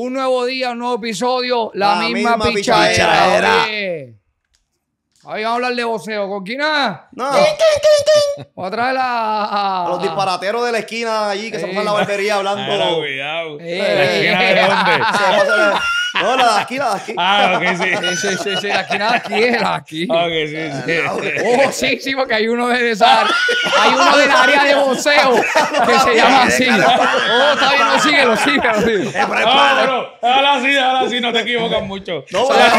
Un nuevo día, un nuevo episodio, la, misma, pichadera. Ahí vamos a hablar de voceo. ¿Con quién? Ah? No. ¿Otra a traer a, los disparateros de la esquina allí que se se pasan la barbería hablando. cuidado. ¿La esquina de dónde? No, la de aquí, la de aquí. Ah, ok, sí. Sí, sí, sí, Aquí nada, aquí la de aquí. Ok, sí, sí. Oh, sí, sí, porque hay uno de esa. Hay uno del área de boxeo que se llama así. Oh, está bien, no sigue, lo sigue No, bro, ahora sí, ahora sí, no te equivocas mucho. No, ay,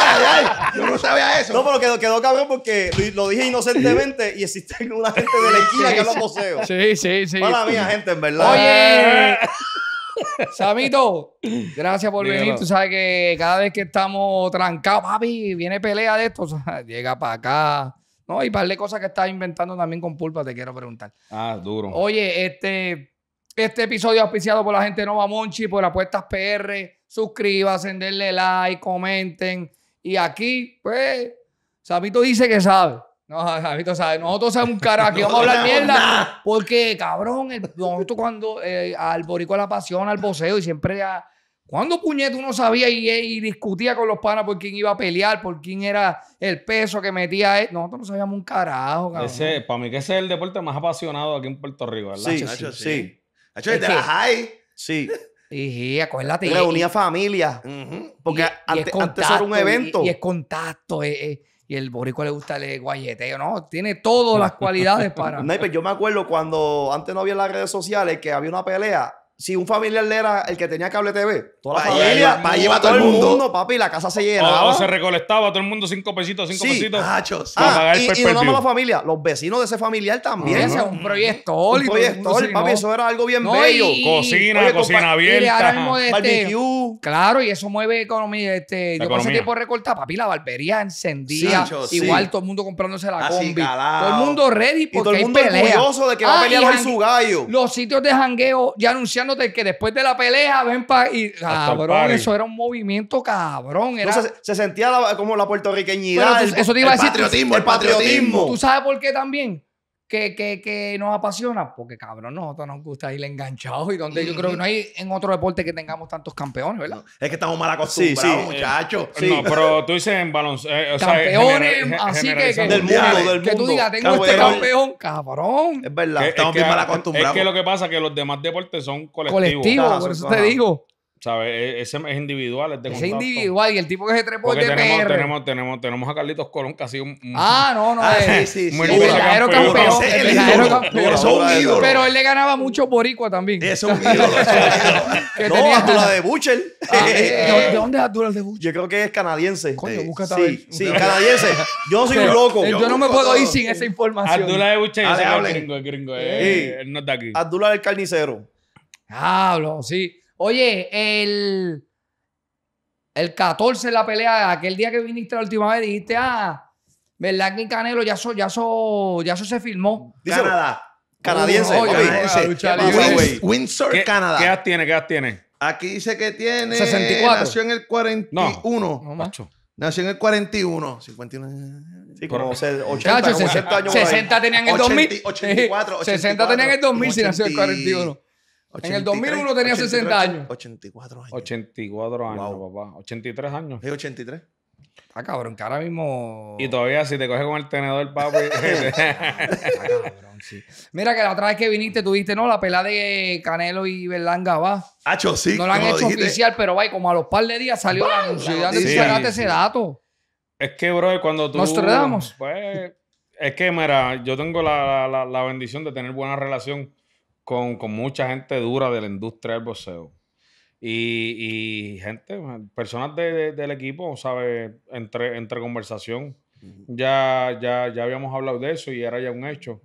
ay, ay, yo no sabía eso. No, pero quedó, quedó cabrón porque lo dije inocentemente y existe una gente de la esquina que habla boxeo. Sí, sí, sí. Mala mía, gente, en verdad. Oye. Eh, Samito, gracias por venir. Tú sabes que cada vez que estamos trancados, papi, viene pelea de esto. llega para acá. No, y para par cosas que estás inventando también con pulpa, te quiero preguntar. Ah, duro. Oye, este, este episodio auspiciado por la gente Nova Monchi, por Apuestas PR. Suscríbanse, denle like, comenten. Y aquí, pues, Samito dice que sabe. No, Javito sabe, nosotros sabemos un carajo, aquí vamos a hablar mierda. Porque, cabrón, nosotros cuando Alborico la pasión, al boceo y siempre cuando puñete uno sabía y, eh, y, discutía con los panas por quién iba a pelear, por quién era el peso que metía él? Nosotros no sabíamos un carajo, cabrón. Ese, para mí que ese es el deporte más apasionado aquí en Puerto Rico, ¿verdad? Sí, Nacho, sí. sí. de la high. Sí. Y acuérdate. Reunía familia. Porque antes, antes, era un evento. Y, es contacto. Eh, eh y el boricua le gusta el guayeteo, ¿no? Tiene todas las cualidades para... yo me acuerdo cuando antes no había las redes sociales que había una pelea si un familiar era el que tenía cable TV, toda la familia, para llevar todo, todo el mundo. papi, la casa se llenaba. Ah, se recolectaba todo el mundo cinco pesitos, cinco pesitos. Ah, pagar y, y, no nomás la familia, los vecinos de ese familiar también. Uh es un proyector. Un proyecto papi, eso era algo bien bello. cocina, cocina abierta. Y este- barbecue. Claro, y eso mueve economía. Este, con ese pasé tiempo recortar, papi, la barbería encendía. igual todo el mundo comprándose la combi. Todo el mundo ready porque y todo el mundo orgulloso de que va a ah, pelear hoy su gallo. Los sitios de jangueo ya anunciando que después de la pelea, ven para. Y cabrón, eso era un movimiento cabrón. Era... se, sentía como la puertorriqueñidad. el, Patriotismo, el patriotismo. ¿Tú sabes por qué también? que, que, que nos apasiona? Porque, cabrón, nosotros nos gusta ir enganchados y donde yo creo que no hay en otro deporte que tengamos tantos campeones, ¿verdad? Es que estamos mal acostumbrados, eh, muchachos. Eh, sí. No, pero tú dices en baloncesto. Eh, campeones, así que, que, del mundo, del mundo. Que tú digas, tengo este campeón, cabrón. Es verdad, estamos bien mal acostumbrados. Es que lo que pasa es que los demás deportes son colectivos. Colectivos, por eso te digo. ¿Sabes? E, ese es individual, es de Ese Es individual y el tipo que se trepó es de tenemos, tenemos, tenemos, tenemos a Carlitos Colón casi un... un ah, no, no. Ah, sí, sí, sí. El campeón. campeón. un Pero él le ganaba mucho boricua también. Es un ídolo. Es un no, de Butcher. Ah, eh, ¿De dónde es Abdullah de Butcher? Yo creo que es canadiense. Coño, eh, busca sí, Sí, canadiense. Yo soy un loco. Eh, yo, no me puedo ir sin esa información. Abdullah de Butcher es gringo, es gringo. Él no está aquí. Abdullah el carnicero. Hablo, sí. Oye, el, el 14 la pelea, aquel día que viniste la última vez, dijiste, ah, ¿verdad que Canelo ya eso se filmó? Canadá. Uh, Canadiense. Oye, Windsor, ¿Qué, Canadá. ¿Qué edad tiene? ¿Qué edad tiene? Aquí dice que tiene... 64. Nació en el 41. No, no macho. Nació en el 41. 51. Sí, como 80, 60, años. 60 tenían en el 2000. 84, 60 tenían en el 2000 si nació en el 41 en el 2001 tenía 60 años. 84 años. 84 años, papá. 83 años. Es 83. Está ah, cabrón, que ahora mismo. Y todavía si te coges con el tenedor, papi. Está ah, cabrón, sí. Mira que la otra vez que viniste, tuviste, ¿no? La pelada de Canelo y Berlanga va. Hacho, sí. No la han hecho oficial, pero va, como a los par de días salió la anuncia. sí, de ese dato. Es que, bro, cuando tú. Nos Pues, es que, mira, yo tengo la, la bendición de tener buena relación con, mucha gente dura de la industria del boxeo. Y, gente, personas del equipo, ¿sabes? Entre, entre conversación. ya, ya, ya habíamos hablado de eso y era ya un hecho.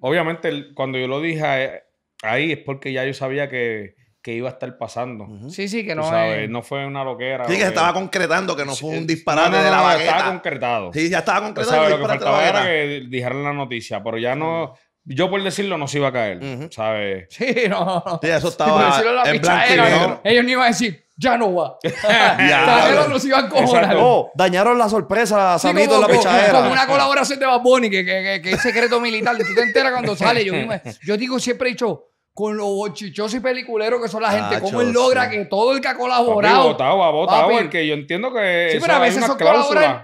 Obviamente, cuando yo lo dije eh, ahí es porque ya yo sabía que, que iba a estar pasando. Sí, sí, que no sabes, No fue una loquera. Sí, que se estaba concretando, que no fue un disparate de la estaba concretado. Sí, ya estaba concretado. Sabes, lo que faltaba era que la noticia, pero ya no yo por decirlo no se iba a caer, ¿sabes? Sí, no, no. eso estaba en blanco ¿no? Ellos no iban a decir, ya no va. ya. los iban a cojonar. Oh, dañaron la sorpresa, Samito, en la pichajera Como una colaboración de Bad Bunny, que, que, que, es secreto militar. Tú te enteras cuando sale. Yo, digo, siempre he dicho, con lo bochichosos y peliculeros que son la gente, cómo él logra que todo el que ha colaborado... Papi, votado, votado, porque yo entiendo que... Sí, pero a veces son colaboran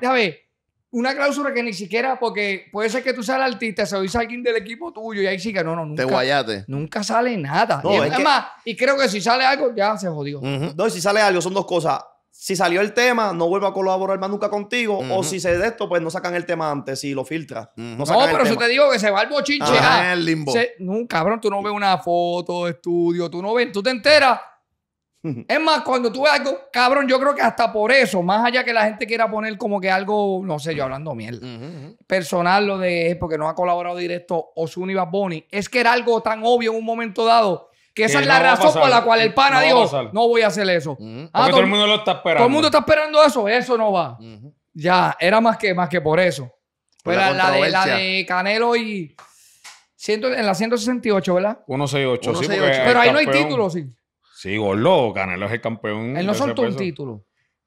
una cláusula que ni siquiera, porque puede ser que tú seas el artista, se lo a alguien del equipo tuyo y ahí sí que no, no, nunca. Te guayate. Nunca sale nada. y, y creo que si sale algo, ya se jodió. No, si sale algo, son dos cosas. Si salió el tema, no vuelvo a colaborar más nunca contigo. O si se de esto, pues no sacan el tema antes y lo filtra. No, pero yo te digo que se va ah, el bochinche. nunca cabrón, tú no ves una foto estudio, tú no ves, tú te enteras es más, cuando tú ves algo, cabrón, yo creo que hasta por eso, más allá que la gente quiera poner como que algo, no sé, yo hablando mierda, personal lo de porque no ha colaborado directo Ozuna y Bad Bunny, es que era algo tan obvio en un momento dado que esa es la razón por la cual el pana dijo, no voy a hacer eso. Ah, todo, el mundo lo está esperando. Todo el mundo está esperando eso, eso no va. Ya, era más que, más que por eso. pero la, de, Canelo y... en la 168, ¿verdad? 168, sí. Pero ahí no hay título, sí. Sí, Gordo, Canelo es el campeón. Él no soltó un título.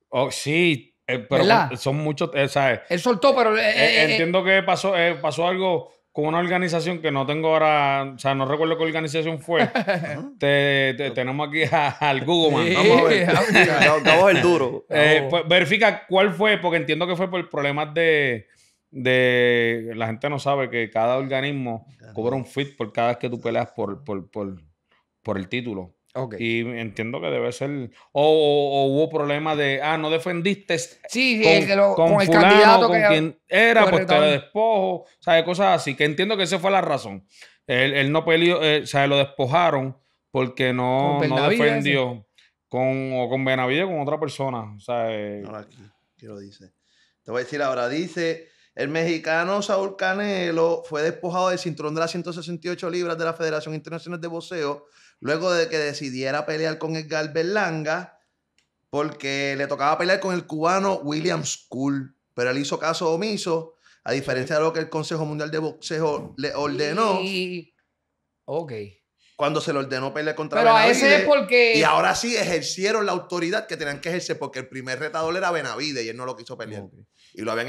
Oh, sí, eh, pero son muchos. Eh, eh, Él soltó, pero. entiendo que pasó, pasó algo con una organización que no tengo ahora, o sea, no recuerdo qué organización fue. tenemos aquí al Google Man. Vamos a ver. el duro. Pues, verifica cuál fue, porque entiendo que fue por problemas de, de la gente no sabe que cada organismo cobra un fit por cada vez que tú peleas por, por el título. Y entiendo que debe ser. O, hubo problema de. Ah, no defendiste. Sí, con, que lo, el candidato con quien era, pues te despojo. O sea, cosas así. Que entiendo que esa fue la razón. Él, no peleó. Eh, o sea, lo despojaron porque no, defendió. Con, o con con otra persona. O sea. ahora eh. aquí, dice. Te voy a decir ahora. Dice. El mexicano Saúl Canelo fue despojado del cinturón de las 168 libras de la Federación Internacional de Boxeo luego de que decidiera pelear con Edgar Berlanga, porque le tocaba pelear con el cubano William School, pero él hizo caso omiso, a diferencia de lo que el Consejo Mundial de Boxeo le ordenó. Y... Ok cuando se le ordenó pelear contra Pero a ese es porque... Y ahora sí ejercieron la autoridad que tenían que ejercer porque el primer retador era Benavides y él no lo quiso pelear. Y lo habían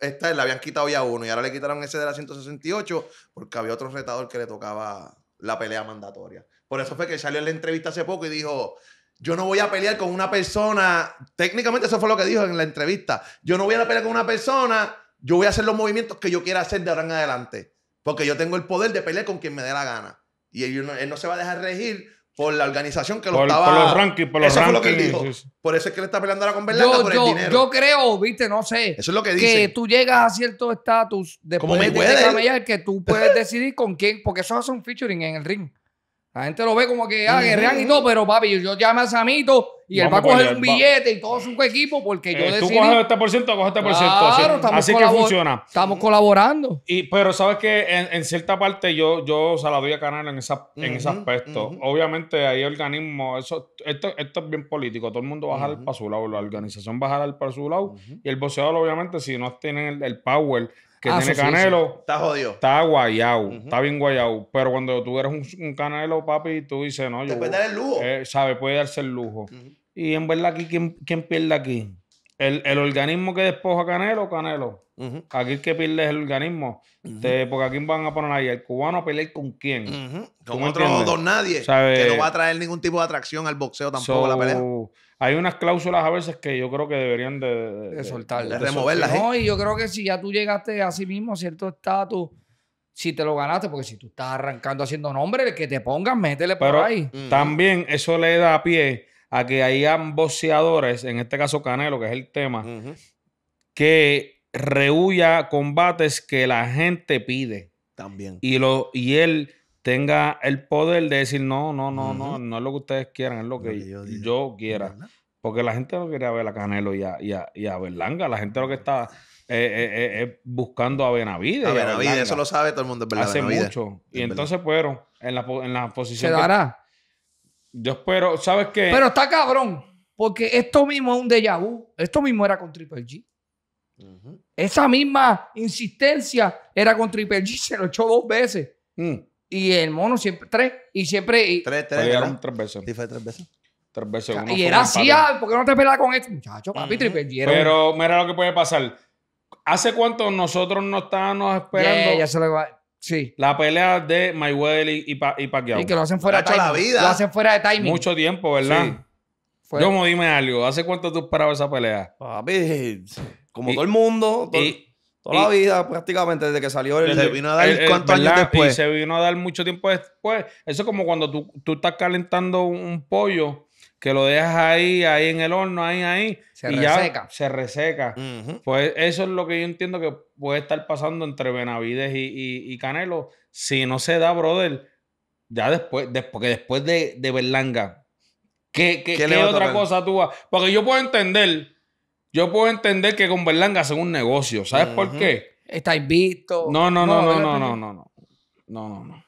esta, le habían quitado ya uno y ahora le quitaron ese de la 168 porque había otro retador que le tocaba la pelea mandatoria. Por eso fue que salió en la entrevista hace poco y dijo, yo no voy a pelear con una persona, técnicamente eso fue lo que dijo en la entrevista, yo no voy a pelear con una persona, yo voy a hacer los movimientos que yo quiera hacer de ahora en adelante, porque yo tengo el poder de pelear con quien me dé la gana. Y él no, se va a dejar regir por la organización que lo estaba. Por los rankings, por los eso rankings. lo que él dijo. Por eso es que él está peleando ahora con Berlanga yo, por el dinero. Yo creo, viste, no sé. Eso es lo que dice. Que tú llegas a cierto estatus después de este camellar que tú puedes decidir con quién, porque eso hace un featuring en el ring. La gente lo ve como que ah, guerrean y todo, pero papi, yo llamo a Samito y él va a coger un billete y todo su equipo porque yo eh, decidí... Tú coges este por ciento, coges este por ciento. Así, que funciona. Estamos colaborando. Y, pero sabes que en, cierta parte yo, yo se la doy a Canal en, esa, en ese aspecto. Obviamente hay organismos, eso, esto, esto es bien político, todo el mundo va a jalar para su lado, la organización va a jalar para su lado y el boxeador obviamente si no tiene el, power que ah, tiene canelo. Está jodido. Está guayado. Está bien guayado. Pero cuando tú eres un, canelo, papi, tú dices, no, yo. puede el lujo. Eh, puede darse el lujo. Y en verdad, aquí, ¿quién, quién pierde aquí? El, organismo que despoja Canelo, Canelo. Aquí el que pierde es el organismo. Este, porque aquí van a poner ahí el cubano a pelear con quién. Con otro nadie. Que no va a traer ningún tipo de atracción al boxeo tampoco la pelea hay unas cláusulas a veces que yo creo que deberían de, de, soltar, de, removerlas. ¿eh? No, y yo creo que si ya tú llegaste a sí mismo a cierto estatus, si te lo ganaste, porque si tú estás arrancando haciendo nombre, que te pongan, métele por ahí. También eso le da pie a que hayan boxeadores, en este caso Canelo, que es el tema, que rehuya combates que la gente pide. También. Y, lo, y él tenga el poder de decir, no, no, no, no, no es lo que ustedes quieran, es lo que, yo, quiera. Porque la gente no quería ver a Canelo y a, y a, Berlanga, la gente lo que está eh, eh, eh buscando a Benavides. A Benavides, eso lo sabe todo el mundo, Hace mucho. y entonces, fueron en la, en la posición. Se dará. yo espero, ¿sabes qué? Pero está cabrón, porque esto mismo es un déjà vu. Esto mismo era con Triple G. Esa misma insistencia era con Triple G, se lo echó dos veces. Mm. Y el mono siempre, tres. Y siempre. Y, tres, tres. tres veces. Sí, fue tres veces. Tres veces. y era así, ¿por qué no te peleas con este muchacho, papi? Uh Pero mira lo que puede pasar. ¿Hace cuánto nosotros no estábamos esperando? ya se lo va. Sí. La pelea de Mayweather y, y, y Pacquiao. Y que lo hacen fuera de timing. La vida. Lo hacen fuera de timing. Mucho tiempo, ¿verdad? Sí. Yo, como dime algo, ¿hace cuánto tú esperabas esa pelea? Papi, como todo el mundo. Todo... Toda la vida, prácticamente, desde que salió el. Se vino a dar años Y se vino a dar mucho tiempo después. Eso es como cuando tú, tú estás calentando un pollo que lo dejas ahí, ahí en el horno, ahí, ahí. Se y reseca. Ya se reseca. Pues eso es lo que yo entiendo que puede estar pasando entre Benavides y, Canelo. Si no se da, brother, ya después, porque después de, Berlanga, ¿qué, qué, qué otra cosa tú vas? Porque yo puedo entender yo puedo entender que con Berlanga hacen un negocio. ¿Sabes por qué? Está invicto. No, no, no, no, no, no, no, no. No, no, no.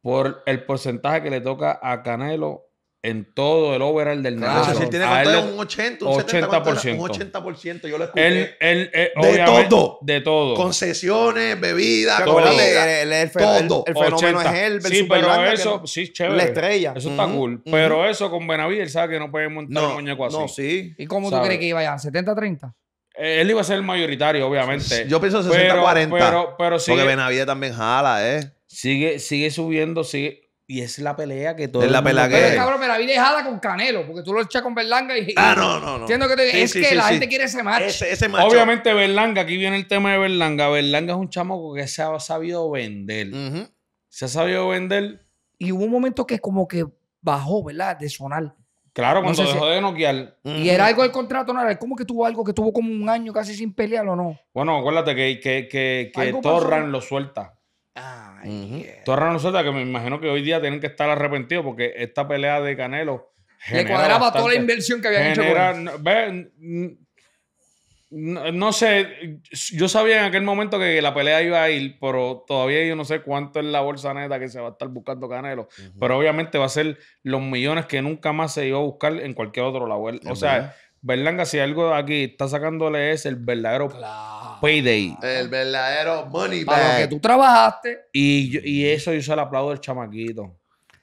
Por el porcentaje que le toca a Canelo en todo el overall del negocio. O sea, si tiene contado un 80, un 70, 80%. un 80%. Yo lo escuché. Eh, de todo. De todo. Concesiones, bebidas, todo. El, todo. El fenómeno es él Sí, pero eso, sí, chévere. La estrella. Eso está cool. Pero eso con Benavides, él sabe que no puede montar no, un muñeco así. No, sí. ¿Y cómo tú crees que iba allá? ¿70-30? Eh, él iba a ser el mayoritario, obviamente. Yo pienso 60-40. Pero, pero, Porque Benavides también jala, ¿eh? Sigue, sigue subiendo, sigue y es la pelea que todo. Es la pelea que. Pero, cabrón, me la vi dejada con Canelo, porque tú lo echas con Berlanga y. Ah, no, no, no. Entiendo que es que la gente quiere ese match. Obviamente, Berlanga, aquí viene el tema de Berlanga. Berlanga es un chamaco que se ha sabido vender. Se ha sabido vender. Y hubo un momento que como que bajó, ¿verdad? De sonar. Claro, cuando dejó de noquear. Y era algo del contrato, ¿no? ¿Cómo que tuvo algo que tuvo como un año casi sin pelear o no? Bueno, acuérdate que, que, que, Torran lo suelta. Ay, uh -huh. que me imagino que hoy día tienen que estar arrepentidos porque esta pelea de Canelo. Le cuadraba toda la inversión que habían hecho. No, sé, yo sabía en aquel momento que la pelea iba a ir, pero todavía yo no sé cuánto es la bolsa neta que se va a estar buscando Canelo. Pero obviamente va a ser los millones que nunca más se iba a buscar en cualquier otro lado. O sea, Berlanga, si algo aquí está sacándole es el verdadero payday. El verdadero money bag. Para lo que tú trabajaste. Y, eso hizo el aplauso del chamaquito.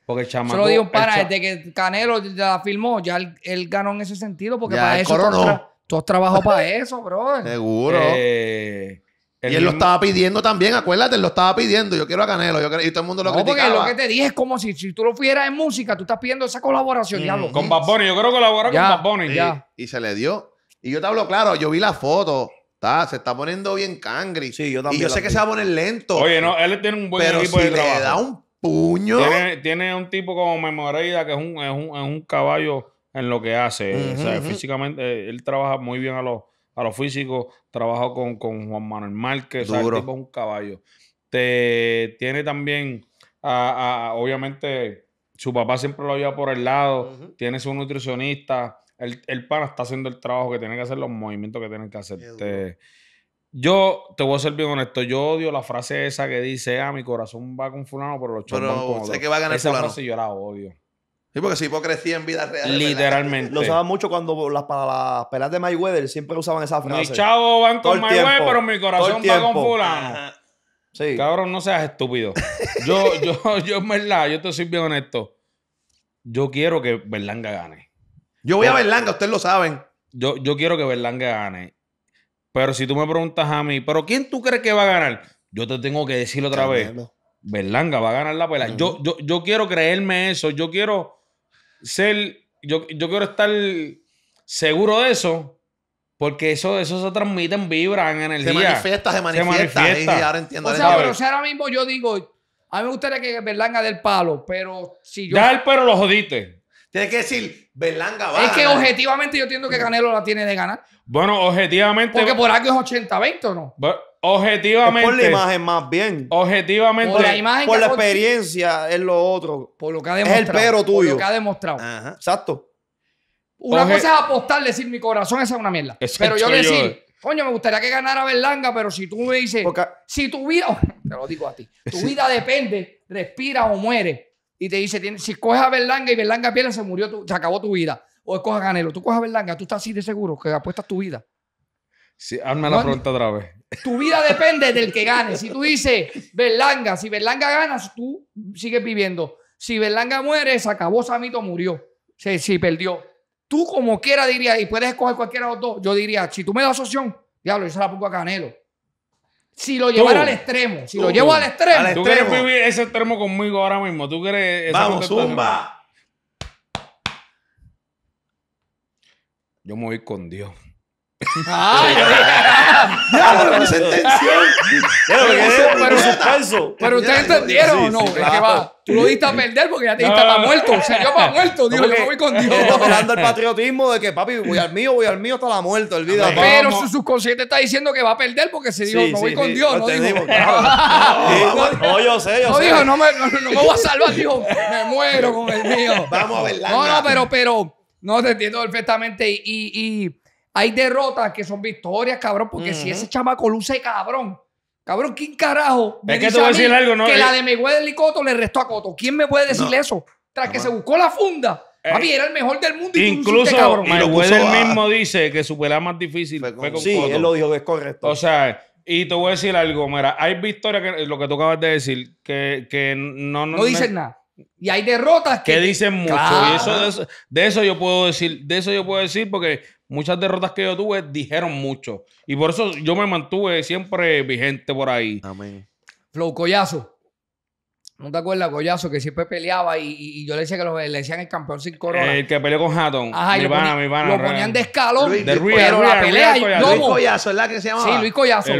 Porque el chamaco. Solo digo para, desde que Canelo la firmó. ya él, ganó en ese sentido, porque para eso. Tú has, tú trabajado para eso, bro. Seguro. Eh, y él lo estaba pidiendo también, acuérdate, él lo estaba pidiendo. Yo quiero a Canelo, yo y todo el mundo lo no, porque lo que te dije es como si, si tú lo fueras en música, tú estás pidiendo esa colaboración. Mm, con Bad Bunny, yo quiero colaborar con Bad Bunny. Y, se le dio. Y yo te hablo claro, yo vi la foto. Está, se está poniendo bien cangri. Sí, yo también. Y yo sé que se va a poner lento. Oye, no, él tiene un buen pero equipo si le da un puño. Tiene, un tipo como Memoreida que es un, caballo en lo que hace. o sea, físicamente eh, él trabaja muy bien a los a lo físico, trabajo con, Juan Manuel Márquez, Duro. tipo un caballo. Te, tiene también, obviamente, su papá siempre lo lleva por el lado, tiene su nutricionista, el, el pana está haciendo el trabajo que tiene que hacer, los movimientos que tiene que hacer. yo te voy a ser bien honesto, yo odio la frase esa que dice, ah, mi corazón va con fulano, pero los chavos Pero sé que va a ganar esa frase yo la odio. Sí, porque es hipocresía en vida real. Literalmente. Lo usaban mucho cuando las, para las peleas de Mayweather siempre usaban esa frase. Mis chavos van con Mayweather, pero mi corazón va con fulano. Sí. Cabrón, no seas estúpido. yo, yo, yo, en verdad, yo te soy bien honesto. Yo quiero que Berlanga gane. Yo voy a Berlanga, ustedes lo saben. Yo, yo quiero que Berlanga gane. Pero si tú me preguntas a mí, ¿pero quién tú crees que va a ganar? Yo te tengo que decir otra vez. Berlanga va a ganar la pelea. yo, yo, yo quiero creerme eso. Yo quiero ser, yo, quiero estar seguro de eso. Porque eso, eso se transmite en vibra, en el Se manifiesta, se manifiesta. Se manifiesta. ahora entiendo. O sea, pero si ahora mismo yo digo, a mí me gustaría que Berlanga del palo, pero si yo... Ya pero lo jodiste. Tienes que decir, Berlanga va. Es que objetivamente yo entiendo que Canelo la tiene de ganar. Bueno, objetivamente... Porque por algo es 80-20 o no. Objetivamente. por la imagen más bien. Objetivamente. Por la experiencia es lo otro. Por lo que ha demostrado. Es el pero tuyo. lo que ha demostrado. exacto. Una cosa es apostar, decir mi corazón esa es una mierda. pero yo decir, coño, me gustaría que ganara Berlanga, pero si tú me dices, si tu vida, te lo digo a ti, tu vida depende, respira o muere. Y te dice, si coges a Berlanga y Berlanga pierde, se murió, se acabó tu vida. O escoges a Canelo, tú coges a Berlanga, tú estás así de seguro que apuestas tu vida. Sí, hazme la pregunta otra vez. Tu vida depende del que gane. Si tú dices Berlanga, si Berlanga ganas, tú sigues viviendo. Si Berlanga muere, se acabó, Samito murió. Se, perdió. Tú como quiera dirías, y puedes escoger cualquiera de los dos, yo diría, si tú me das opción, diablo, yo se la pongo a Canelo. Si lo llevara al extremo, si lo llevo al extremo. Al tú quieres vivir ese extremo conmigo ahora mismo. Tú quieres... Vamos, zumba. Yo me voy con Dios. Ah, ya lo Pero ustedes entendieron o no, que va. Tú lo diste a perder porque ya te diste para muerto. O sea, yo para muerto. Digo, yo voy con Dios. hablando el patriotismo de que, papi, voy al mío, voy al mío hasta la muerte. Olvida. Pero su subconsciente está diciendo que va a perder porque se dijo, no voy con Dios. No dijo. No, yo sé, yo sé. No me, no me voy a salvar. Dijo, me muero con el mío. Vamos a verla. No, no, pero, pero, no te entiendo perfectamente. y, Y. Hay derrotas que son victorias, cabrón, porque si ese chamaco luce cabrón, cabrón, ¿quién carajo? es que a decir Que la eh. de Mayweather y Coto le restó a Coto. ¿Quién me puede decir eso? Tras que se buscó la funda. Eh, papi, era el mejor del mundo. Y incluso El mismo dice que su pelea más difícil fue con, Sí, él lo dijo que es correcto. O sea, y te voy a decir algo, mira, hay victorias que lo que tú acabas de decir, que, que no, no. No dicen nada. Y hay derrotas que. dicen mucho. de, eso, yo puedo decir, de eso yo puedo decir porque muchas derrotas que yo tuve dijeron mucho. Y por eso yo me mantuve siempre vigente por ahí. Amén. Flow Collazo. ¿No te acuerdas, Collazo, que siempre peleaba y, yo le decía que le decían el campeón sin corona? El que peleó con Hatton. Ajá, mi lo ponían de escalón. de Ruiz, pero la pelea y Luis Collazo, ¿es la que se llamaba? Sí, Luis Collazo.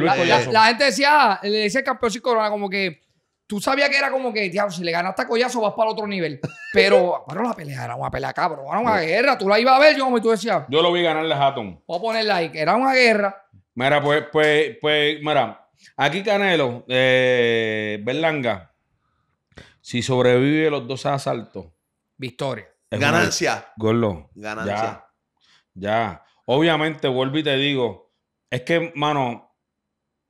la, gente decía, le decía el campeón sin corona como que tú sabías que era como que, tío, si le ganaste a Collazo vas para otro nivel. Pero, bueno, la pelea era una pelea cabrón, era una guerra. Tú la ibas a ver, yo como tú decías. Yo lo vi ganarle a Hatton. Voy a poner like, era una guerra. Mira, pues, pues, pues, mira, aquí Canelo, eh, Berlanga, si sobrevive los dos asaltos. Victoria. Ganancia. gollo Ganancia. Ya, Obviamente, vuelvo y te digo, es que, mano,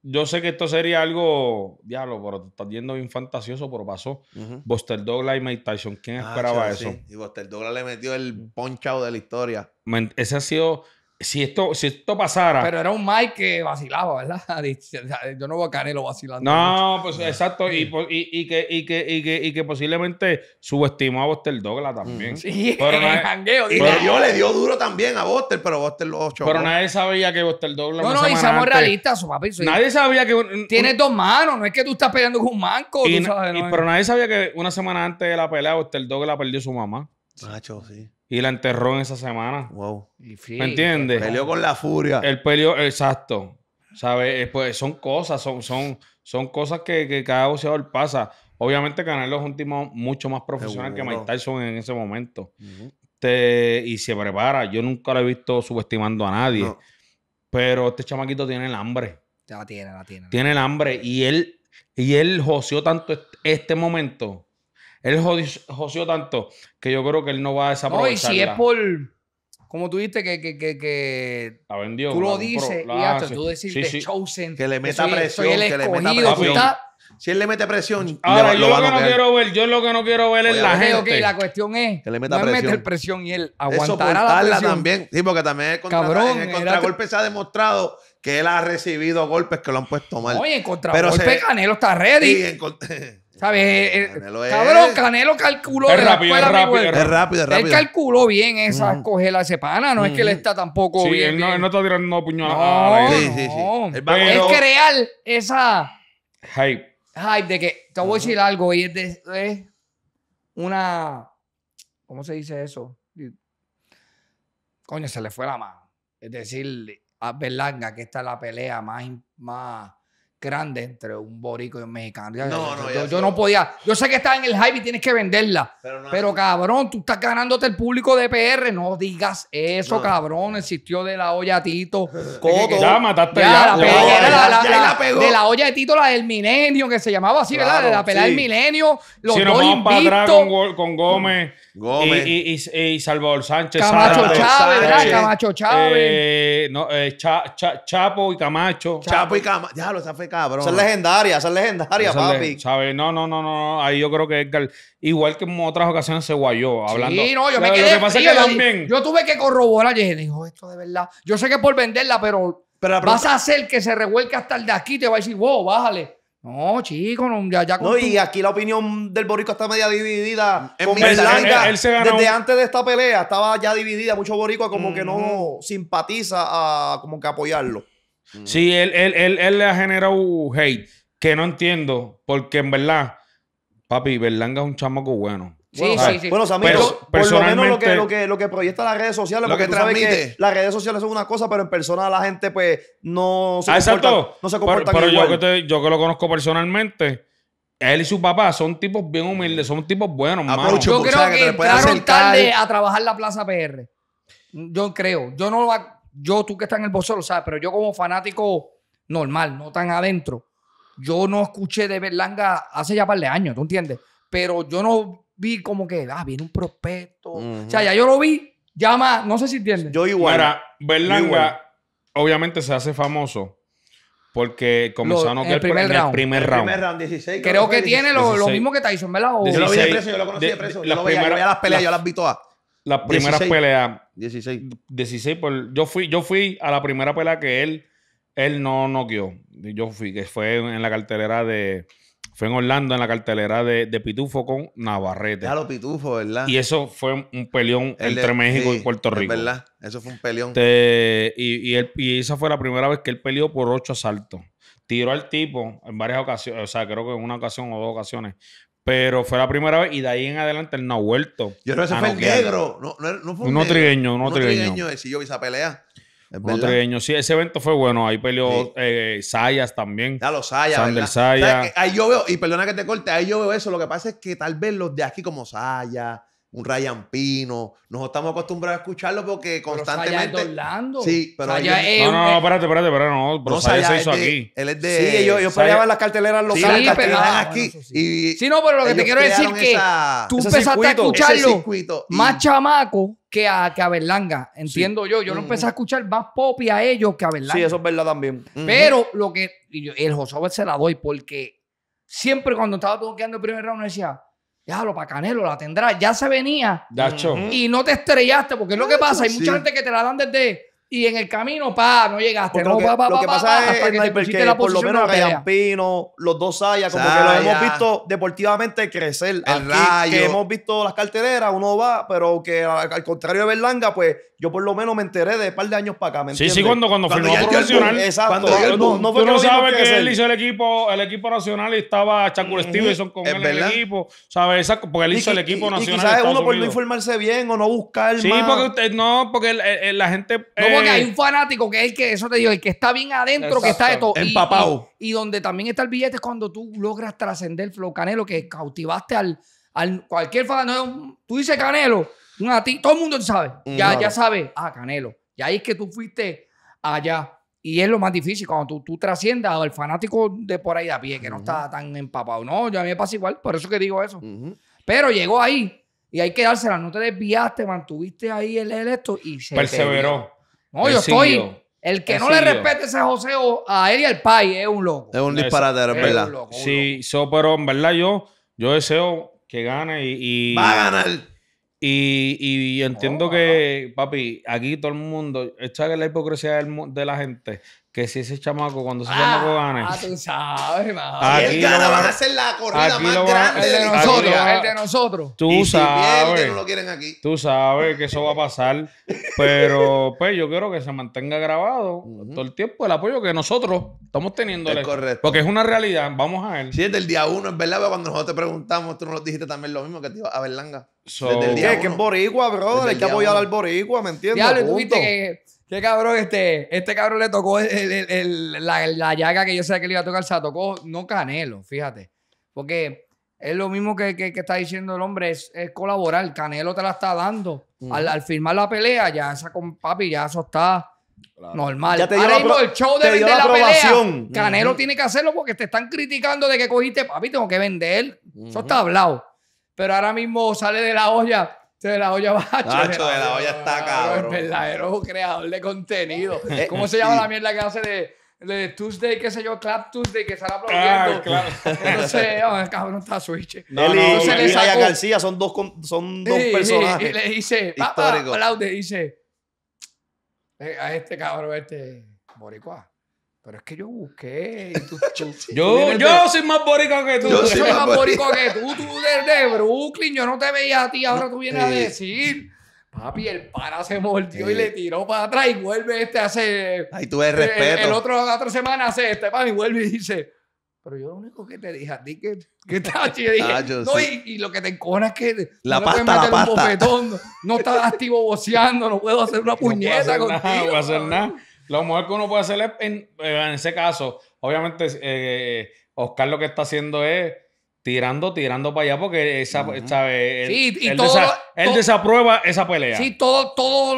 yo sé que esto sería algo, diablo, pero te estás yendo bien fantasioso, pero pasó. Uh Buster Douglas y Mike Tyson, ¿quién ah, esperaba eso? Y Buster Douglas le metió el ponchado de la historia. ese ha sido, si esto, pasara. Pero era un Mike que vacilaba, ¿verdad? Yo no voy a Canelo vacilando. No, pues exacto. Y, y, que, y, que, y, que, posiblemente subestimó a Buster Douglas también. Sí, pero nadie, y pero, le, dio, le duro también a Buster, pero Buster lo chocó. Pero nadie sabía que Buster Douglas. No, no, y somos realistas, su papi. nadie sabía que. tienes dos manos, no es que tú estás peleando con un manco. pero nadie sabía que una semana antes de la pelea, Buster Douglas perdió a su mamá. Macho, sí y la enterró en esa semana. Wow. ¿Me entiendes? Peleó con la furia. El peleó, exacto. ¿Sabes? Eh, pues son cosas, son, son, son cosas que, cada boxeador pasa. Obviamente Canelo es un timón mucho más profesional que Mike Tyson en ese momento. y se prepara. Yo nunca lo he visto subestimando a nadie. Pero este chamaquito tiene el hambre. Ya la tiene, la tiene. Tiene el hambre. Y él, y él joseó tanto este momento él joseó tanto que yo creo que él no va a desaprovechar. No, y si es por, como tú dijiste, que, que, que, que tú lo dices, y hasta tú decís chosen. Que le meta presión, que le presión. Si él le mete presión, yo lo, que no quiero ver, yo lo que no quiero ver es la gente. la cuestión es que le meta no presión. meter presión y él aguantará la presión. también. Sí, porque también contra, en el contragolpe se ha demostrado que él ha recibido golpes que lo han puesto mal. Oye, en contragolpe Canelo está ready. Sí, en ¿Sabes? Eh, eh, Canelo Cabrón, Canelo calculó. Es rápido, es rápido, Él calculó bien esa mm. la sepana. No es que le está tampoco bien. no, no está tirando No, no, sí, sí, Es crear esa hype. Hype de que te voy a decir algo y es de es una. ¿Cómo se dice eso? Coño, se le fue la mano. Es decir, a Berlanga que esta es la pelea más, más grande entre un borico y un mexicano. yo, no podía. Yo sé que estás en el hype y tienes que venderla. Pero, cabrón, tú estás ganándote el público de PR. No digas eso, cabrón. Existió de la olla Tito. Ya mataste ya. De la olla de Tito, la del milenio, que se llamaba así, ¿verdad? De la pelea del milenio. Los si dos para atrás con, Gómez. Gómez. Y, Salvador Sánchez. Camacho Chávez, ¿verdad? Camacho Chávez. Eh, no, eh, Chapo y Camacho. Chapo, y Camacho. Ya, lo fue cabrón. Son legendarias, son legendarias, papi. No, no, no, no. Ahí yo creo que Edgar, igual que en otras ocasiones, se guayó hablando. Sí, no, yo Yo, tuve que corroborar. y dijo, esto de verdad. Yo sé que por venderla, pero, vas a hacer que se revuelque hasta el de aquí. Te va a decir, wow, bájale. No, chico, ya, ya no, y aquí la opinión del Boricua está media dividida. En desde antes de esta pelea estaba ya dividida. Mucho Boricua como que no simpatiza a como que apoyarlo. Sí, él, le ha generado hate que no entiendo, porque en verdad, papi, Berlanga es un chamaco bueno. Sí, sí, sí. Bueno, Samir, por lo menos lo que, lo, proyecta las redes sociales, lo porque que tú transmite. las redes sociales son una cosa, pero en persona la gente pues no se ah, comporta, no se pero, pero Yo, que lo conozco personalmente, él y su papá son tipos bien humildes, son tipos buenos, mano. Yo creo que, entraron tarde a trabajar la Plaza PR. Yo creo. Yo no lo va, yo, tú que estás en el boxeo lo sabes, pero yo como fanático normal, no tan adentro, yo no escuché de Berlanga hace ya par de años, ¿tú entiendes? Pero yo no vi como que, ah, viene un prospecto. O sea, ya yo lo vi, ya más, no sé si entiendes. Yo igual. Mira, Berlanga obviamente se hace famoso porque comenzó a noquear en el primer round. creo, que, tiene lo, mismo que Tyson, ¿verdad? Yo lo vi de preso, yo lo conocí de, preso. yo, lo veía, yo las peleas, yo las vi todas. La primera pelea. 16. 16 yo, fui, yo fui a la primera pelea que él, él no guió. Yo fui, que fue en la cartelera de. Fue en Orlando, en la cartelera de, Pitufo con Navarrete. Claro, Pitufo, ¿verdad? Y eso fue un peleón entre México y Puerto Rico. Es verdad, eso fue un peleón. y, y esa fue la primera vez que él peleó por ocho asaltos tiró al tipo en varias ocasiones, o sea, creo que en una ocasión o dos ocasiones, pero fue la primera vez y de ahí en adelante él no ha vuelto. Yo creo que ese ah, fue el negro. No, no, no fue un uno negro. trigueño, uno, trigueño. yo vi esa pelea. Es uno trigueño. Sí, ese evento fue bueno. Ahí peleó eh, Sayas también. Ya los Sayas. Sander Sayas. Ahí yo veo, y perdona que te corte, ahí yo veo eso. Lo que pasa es que tal vez los de aquí como Sayas un Ryan Pino. Nos estamos acostumbrados a escucharlo porque constantemente. Pero Sí, pero. No, no, no, espérate, espérate, espérate. No, pero no, hizo aquí. Él es de. Sí, yo ellos en las carteleras locales. Sí, ah, aquí. sí. Y no, pero lo que te quiero decir es que tú empezaste a escucharlo más chamaco que a, Berlanga. Entiendo yo. Yo no lo mm. empecé a escuchar más pop y a ellos que a Berlanga. Sí, eso es verdad también. Pero lo que. el José se la doy porque siempre cuando estaba todo el primer round decía ya lo para Canelo la tendrá, ya se venía. Y no te estrellaste, porque es lo que pasa, hay mucha gente que te la dan desde y en el camino, pa, no llegaste. No, lo que, pasa es que, por lo menos a Pino, los dos Sayas, como que los hemos visto deportivamente crecer. El Que hemos visto las carteras, uno va, pero que al contrario de Berlanga, pues yo por lo menos me enteré de un par de años para acá. Sí, sí, cuando, cuando, firmó profesional. El, exacto. Cuando, no, tú no sabes que, se él hizo el equipo, el equipo nacional y estaba Chacul Stevenson con en el equipo. ¿Sabes? Porque él hizo el equipo nacional. Y quizás uno por no informarse bien o no buscar Sí, porque no, porque la gente hay un eh, fanático que es el que, eso te digo, el que está bien adentro, que está de todo. Empapado. Y, donde también está el billete es cuando tú logras trascender Flo Canelo, que cautivaste al, al cualquier fanático. Tú dices Canelo, a ti, todo el mundo sabe. Mm, ya, ya sabe, ah, Canelo. Y ahí es que tú fuiste allá. Y es lo más difícil cuando tú, tú trasciendas al fanático de por ahí de a pie, que no está tan empapado. No, yo a mí me pasa igual, por eso que digo eso. Pero llegó ahí y hay que dársela. No te desviaste, mantuviste ahí el, el esto y se Perseveró. No, yo estoy. El que no le respete ese O a él y al país es un loco. Es un disparate, es verdad. sí, pero en verdad yo, yo deseo que gane y, Va a ganar. Y, entiendo oh, que, papi, aquí todo el mundo, esta es la hipocresía de la gente que si ese chamaco, cuando se ah, chamaco gane. Ah, tú sabes, hermano. Aquí él van a hacer la corrida aquí más grande. de nosotros, el de nosotros. Tú sabes. no lo quieren aquí. Tú sabes que eso va a pasar. pero, pues, yo quiero que se mantenga grabado todo el tiempo el apoyo que nosotros estamos teniendo. Porque es una realidad. Vamos a ver. Sí, desde el día uno, es verdad, cuando nosotros te preguntamos, tú nos dijiste también lo mismo que te iba a Berlanga. desde el día que, uno. que es boricua, brother. Hay que apoyar al boricua, ¿me entiendes? Ya, tú viste que Qué cabrón, este, este cabrón le tocó la, llaga que yo sé que le iba a tocar, se tocó, no Canelo, fíjate. Porque es lo mismo que, está diciendo el hombre, es, colaborar. Canelo te la está dando. Al, firmar la pelea, ya esa con papi, ya eso está normal. Ya Ahora mismo el show de vender la, pelea. Canelo tiene que hacerlo porque te están criticando de que cogiste papi, tengo que vender. Eso está hablado. Pero ahora mismo sale de la olla de la olla va Nacho, de la olla está cabrón. El verdadero creador de contenido. Eh, ¿Cómo se llama la mierda que hace de, de Tuesday, qué sé yo, Clap Tuesday, que sale ah, aplaudiendo? Ah, claro. No sé, oh, el cabrón está switch. No, no, no. García son dos, son dos personajes. Y, le dice, papá, aplaude, dice, eh, a este cabrón, este boricua. Pero es que yo busqué. yo, yo soy más boricua que tú. Yo soy más boricua que tú. Tú eres de Brooklyn. Yo no te veía a ti. Ahora tú vienes a eh. decir. Papi, el para se mordió y eh. le tiró para atrás y vuelve este hace. Ahí tuve eh, respeto. El, otro, la otra semana hace este papi y vuelve y dice. Pero yo lo único que te dije a ti que, que chido ah, no, y, lo que te encona es que la no pasta, puedes un no, estás activo boceando, no puedo hacer una puñeta no puedo hacer no puedo hacer nada. Lo mejor que uno puede hacer es, en, eh, ese caso, obviamente, eh, Oscar lo que está haciendo es tirando, tirando para allá, porque esa, uh Él, sí, y él desaprueba esa pelea. Sí, todos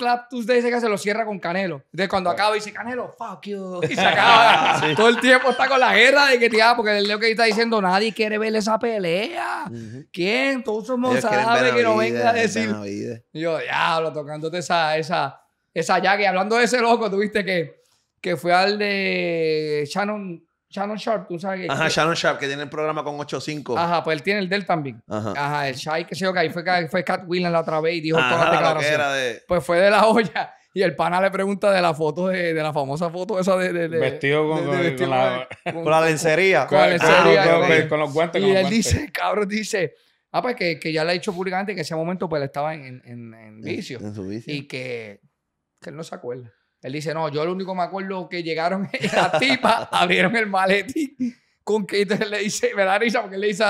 los los de ese que se lo cierra con Canelo. De cuando acaba, dice Canelo, fuck you. Y se acaba. Todo el tiempo está con la guerra de que tira, porque el lo que está diciendo, nadie quiere ver esa pelea. ¿Quién? Todos somos sabe que no venga a decir. yo, diablo, tocándote esa, esa esa que hablando de ese loco, tuviste que, que fue al de Shannon, Shannon Sharp, tú sabes que. Ajá, Shannon Sharp, que tiene el programa con 8.5. Ajá, pues él tiene el del también. Ajá. Ajá, el Shai, que sé yo, que ahí fue, fue Cat la otra vez y dijo todas las declaraciones. Pues fue de la olla. Y el pana le pregunta de la foto, de, de la famosa foto esa de... vestido con, con, la, con, la, lencería. Con, la lencería. con, los guantes. Y él dice, cabrón, dice, ah, pues que, que ya le ha dicho públicamente que ese momento pues él estaba en, en, en vicio. En su vicio. Y que que él no se acuerda. Él dice, no, yo lo único que me acuerdo que llegaron la tipa, abrieron el maletín con que le dice, me da risa porque él le dice,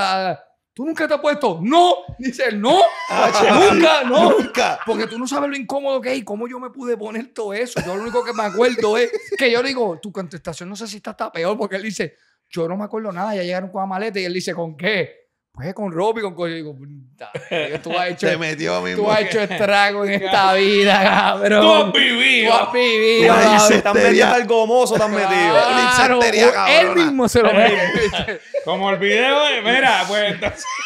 ¿tú nunca te has puesto? No, dice no, nunca, nunca. Porque tú no sabes lo incómodo que es y cómo yo me pude poner todo eso. Yo lo único que me acuerdo es que yo le digo, tu contestación no sé si está, está peor porque él dice, yo no me acuerdo nada, ya llegaron con la maleta y él dice, ¿con qué? pues con ropa y con cosas. Digo, pues, tú has hecho. Tú has hecho estrago en esta vida, cabrón. Tú has vivido. Tú has vivido. Están metido al gomoso, están metido. Claro, él mismo se lo mete. Como el video de. Mira, pues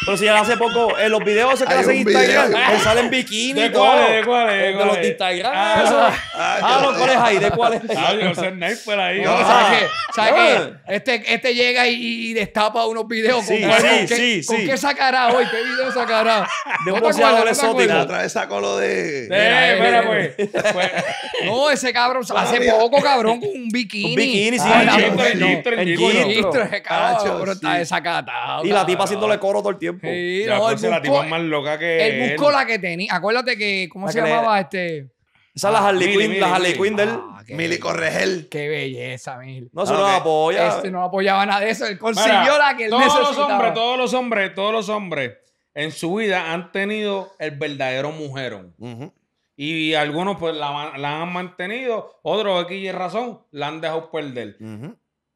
Pero si él hace poco, en los videos se te en Instagram, salen bikinis en ¿De cuáles? ¿De cuáles? De los de Instagram. Ah, no, ¿cuál es ahí? Ah, ¿De cuáles? Ah, yo sé sniper ahí. ¿Sabes qué? ¿Sabes ah. este, este llega y destapa unos videos con Sí, sí, sí qué sacará hoy? ¿Qué video sacará? De un boxeador exótico. Otra vez sacó lo de... Espera, eh, pues. Eh, eh. No, ese cabrón, hace poco, cabrón, con un bikini. Un bikini, sí. Ah, el gistro, el cabrón. Está desacatado. Y la tipa haciéndole coro todo el tiempo. Sí, la tipa más loca que El buscó la que tenía. Acuérdate que, ¿cómo se llamaba este...? Esa es la ah, Harley Quinn, la Harley Quinn del ah, Mili Corregel. Qué belleza, mil! No se lo ah, apoya. Este no apoyaba nada de eso. Él consiguió la que él todos Los hombres, todos los hombres, todos los hombres en su vida han tenido el verdadero mujerón. Y algunos pues la, han mantenido, otros aquí y razón, la han dejado perder.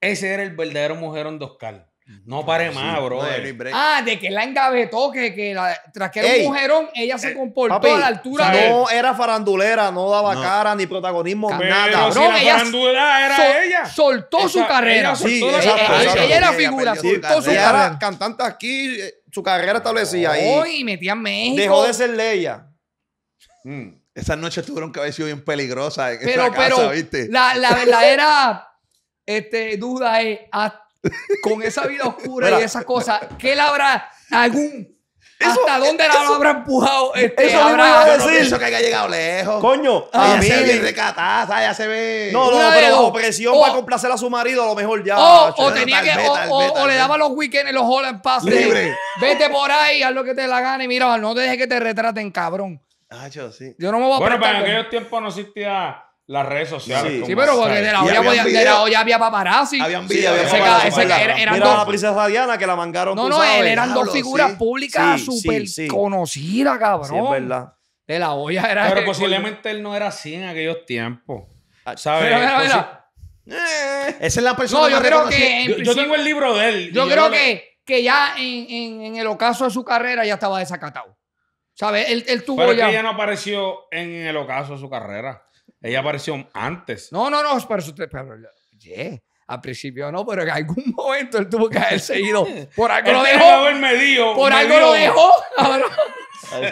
Ese era el verdadero mujerón de Oscar. No pare más, bro. ah, de que la engavetó, que, que tras que era un mujerón, ella se eh, comportó a la altura de. No era farandulera, no daba cara ni protagonismo, nada. la farandulera era ella. Soltó su carrera. sí, ella, ella era figura, soltó su carrera. Ella era cantante aquí, eh, su carrera establecía ahí. y metía México. Dejó de ser de ella. Mm. Esas noches tuvieron que haber sido bien peligrosas pero, pero, ¿viste? La, la verdadera este, duda es con esa vida oscura y esas cosas ¿qué la habrá algún... ¿Hasta dónde la habrá empujado? Este, eso habrá, iba a decir. que haya llegado lejos. Coño, a mí. se ve recatada, ya se ve. No, no, si pero voy para complacer a su marido, a lo mejor ya. O, tenía que. o, le daba los weekends los Holland Pass. Libre. Vete por ahí, haz lo que te la gane. Mira, no te dejes que te retraten, cabrón. Ah, yo sí. Yo no me voy a Bueno, pero en aquellos tiempos no existía las redes sociales. Sí, pero porque de la, olla había paparazzi. Habían había paparazzi. Ese, era, la princesa Diana que la mangaron. No, no, él, eran dos figuras públicas súper conocidas, cabrón. es verdad. De la olla era. Pero posiblemente él no era así en aquellos tiempos. Ah, ¿Sabes? Eh. esa es la persona. yo que. Yo, tengo el libro de él. Yo, creo que, que ya en, en, el ocaso de su carrera ya estaba desacatado. ¿Sabes? Él, él tuvo ya no apareció en el ocaso de su carrera. Ella apareció antes. No, no, no, pero, pero yeah. al principio no, pero en algún momento él tuvo que haber seguido. Por algo lo dejó. por algo lo dejó.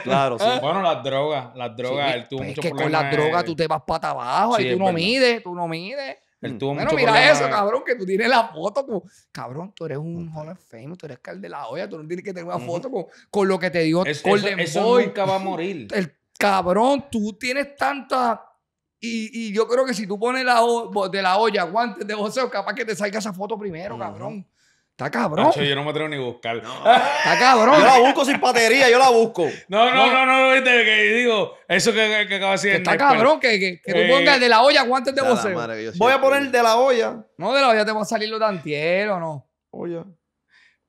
claro, sí. Bueno, las drogas, las drogas, él pues tuvo muchos que con las drogas tú te vas pata abajo y tú no mides, tú no mides. Él tuvo bueno, mira eso, cabrón, que tú tienes la foto Cabrón, tú eres un Hall of Fame, tú eres el de la olla, tú no tienes que tener una foto con, con lo que te dio es, Golden eso, eso nunca va a morir. El, cabrón, tú tienes tanta y, y, yo creo que si tú pones la de la olla guantes de boxeo, capaz que te salga esa foto primero, cabrón. Está cabrón. yo no me atrevo ni a buscar. Está cabrón. Yo la busco sin batería, yo la busco. No, no, no, no, viste, no, que digo, eso que, que acaba de decir. Está cabrón que, que, tú eh, pongas de la olla guantes de boxeo. Voy a poner de la olla. No, de la olla te va a salir lo tantiero, no. Olla.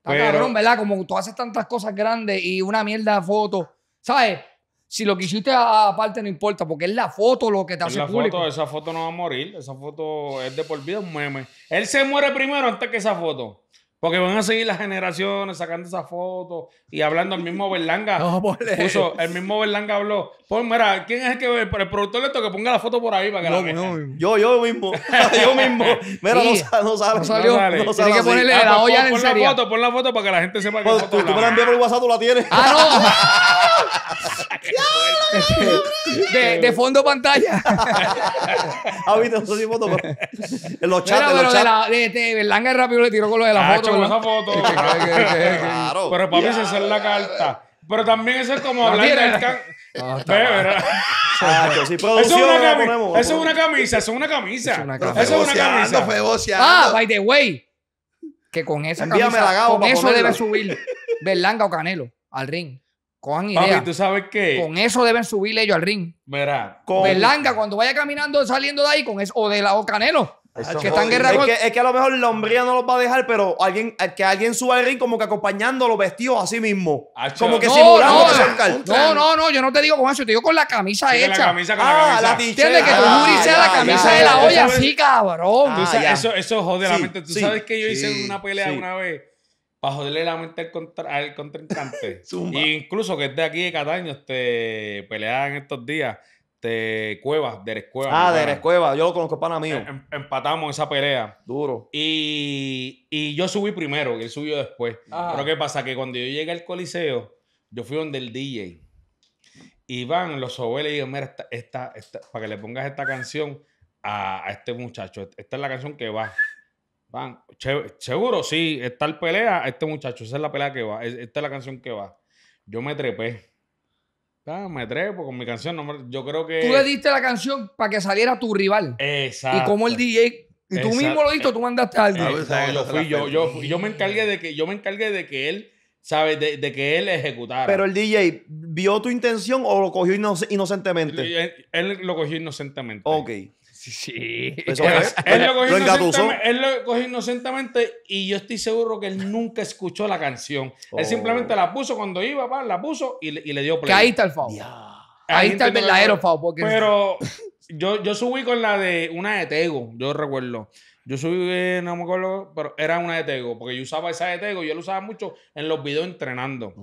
Está cabrón, ¿verdad? Como tú haces tantas cosas grandes y una mierda de foto. ¿Sabes? Si lo quisiste aparte no importa, porque es la foto lo que te hace la esa foto no va a morir, esa foto es de por vida, un meme. Él se muere primero antes que esa foto. Porque van a seguir las generaciones sacando esas fotos y hablando. El mismo Berlanga no, puso, el mismo Berlanga habló. Pues mira, ¿quién es el que el productor le toca ponga la foto por ahí para que la No, yo, yo mismo. yo mismo. Mira, no, sale. No salió. No que ponerle ah, la pues olla pon, pon la foto, pon la foto para que la gente sepa que pues, foto tú, me la envías por WhatsApp, tú la tienes. Ah, no. Eh, de, fondo pantalla. ha visto eso foto, en los chats, de rápido le tiró con lo de la foto. mí Claro. Pero es la carta. Pero también eso es como hablar del Eso es una, camisa, eso es una camisa. Eso es una camisa. Ah, by the way, que con esa camisa, con eso debe subir Berlanga o Canelo al ring. Papi, ¿tú sabes qué? Con eso deben subir ellos al ring. Verá. Con... Berlanga, cuando vaya caminando, saliendo de ahí, con eso, o de la o Canelo. que están es, que, es, que, a lo mejor la hombría no los va a dejar, pero alguien, eh, que alguien suba al ring como que acompañando los vestidos a sí mismo. como que simulando no, son No, no, no, yo no te digo con eso, te digo con la camisa hecha. La camisa con ah, la camisa. Entiendes que tu Yuri sea la ah, camisa de la olla, sí, cabrón. Ah, eso, eso jode la mente. Tú sabes que yo hice una pelea una vez para joderle la mente al, contra, contrincante. incluso que es aquí de Cataño, este, peleaban en estos días. te este, Cuevas, de Rescueva. Ah, de Rescueva, yo lo conozco pana mío. empatamos esa pelea. Duro. Y, yo subí primero, él subió después. Ah. Pero ¿qué pasa? Que cuando yo llegué al coliseo, yo fui donde el DJ. Y van, los sobé y dije: mira, para que le pongas esta canción a, a este muchacho. Esta es la canción que va. Van, seguro, sí, está el pelea, este muchacho, esa es la pelea que va, esta es la canción que va. Yo me trepé. Ah, me trepo con mi canción, yo creo que... Tú le diste la canción para que saliera tu rival. Exacto. Y como el DJ... Y tú mismo lo diste, tú mandaste al DJ. Ah, pues, yo, yo, me encargué de que, yo me de que él, sabe De, que él ejecutara. Pero el DJ, ¿vio tu intención o lo cogió inocentemente? Él, él, lo cogió inocentemente. Ok. Sí. Pues, él, lo cogió inocentemente, y yo estoy seguro que él nunca escuchó la canción. Él oh. simplemente la puso cuando iba, la puso y le, dio play. Que ahí está el favor. Ahí está el verdadero no Porque... Pero yo, yo subí con la de una de Tego, yo recuerdo. Yo subí, eh, no me acuerdo, pero era una de Tego, porque yo usaba esa de Tego, yo la usaba mucho en los videos entrenando.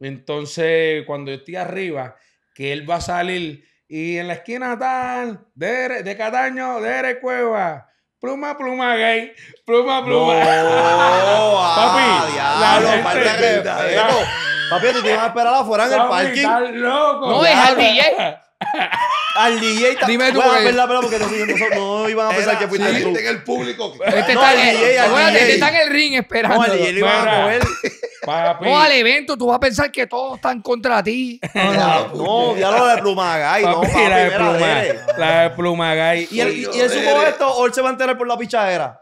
Entonces, cuando yo estoy arriba, que él va a salir y en la esquina tal, de, de Cataño, de Ere Cueva. Pluma, pluma gay. Pluma, pluma. No, papi. Ah, diablo, la gente, la, la, la, papi, tú te ibas a esperar afuera en el parking. Estás loco. No, es al DJ. al DJ Dime tú, a verla, eh. pero porque no, no, iban a pensar Era, que fuiste sí, tú. en el público. Este, no, está, el, el, DJ, el, DJ, este está en el ring esperando. No, al DJ lo iban a coger. Papi. No, al evento tú vas a pensar que todos están contra ti. No, ya lo de Plumagay, no, la de, pluma, eh. la de Plumagay. ¿Y él, y él supo esto o él se va a enterar por la pichadera?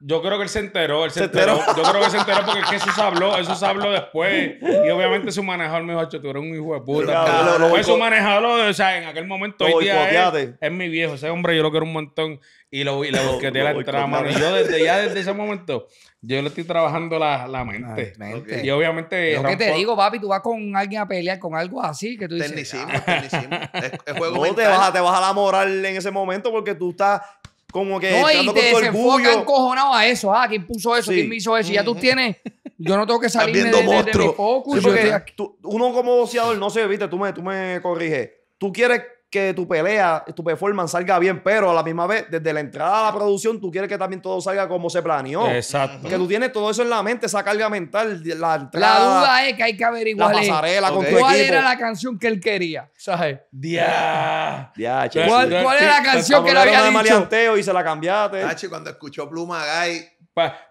Yo creo que él se enteró, él se, enteró. Yo creo que se enteró porque que eso se habló, eso se habló después. Y obviamente su manejador me dijo, tú eres un hijo de puta. Fue pues su manejador, o sea, en aquel momento hoy día es, mi viejo, ese hombre yo lo quiero un montón. Y lo y le busqué la entrada, Y yo desde ya desde ese momento yo le estoy trabajando la, la mente. Y obviamente. Lo que te digo, papi, tú vas con alguien a pelear con algo así que tú dices. Tecnicismo, ah". juego no te vas a la moral en ese momento porque tú estás como que. No, y te con orgullo. encojonado a eso. Ah, ¿quién puso eso? ¿Quién me hizo eso? Y ya tú tienes. Yo no tengo que salir de, uno como boxeador, no sé, viste, tú me, tú me corriges. Tú quieres que tu pelea, tu performance salga bien, pero a la misma vez, desde la entrada a la producción, tú quieres que también todo salga como se planeó. Exacto. Que tú tienes todo eso en la mente, esa carga mental, la entrada. La duda es que hay que averiguar. La pasarela con tu ¿Cuál era la canción que él quería? ¿Sabes? ¿Cuál, era la canción que él había dicho? y se la cambiaste. cuando escuchó Pluma Guy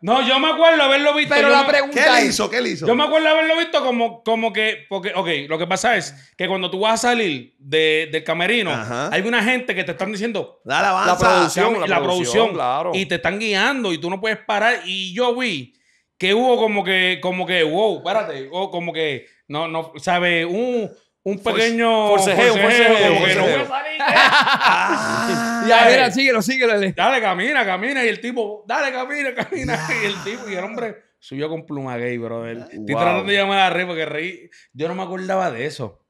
no, yo me acuerdo haberlo visto. Pero la pregunta ¿Qué le hizo? ¿Qué le hizo? Yo me acuerdo haberlo visto como, como que. Porque, ok, lo que pasa es que cuando tú vas a salir del camerino, hay una gente que te están diciendo. La La producción. La, producción, Y te están guiando y tú no puedes parar. Y yo vi que hubo como que, como que, wow, espérate. O oh, como que, no, no, ¿sabes? Un un pequeño forcejeo, forcejeo, forcejeo, y a síguelo, síguelo. Dale. camina, camina. Y el tipo, dale, camina, camina. y el tipo, y el hombre subió con pluma gay, brother. Wow. tratando de llamar a Rey porque Rey, yo no me acordaba de eso.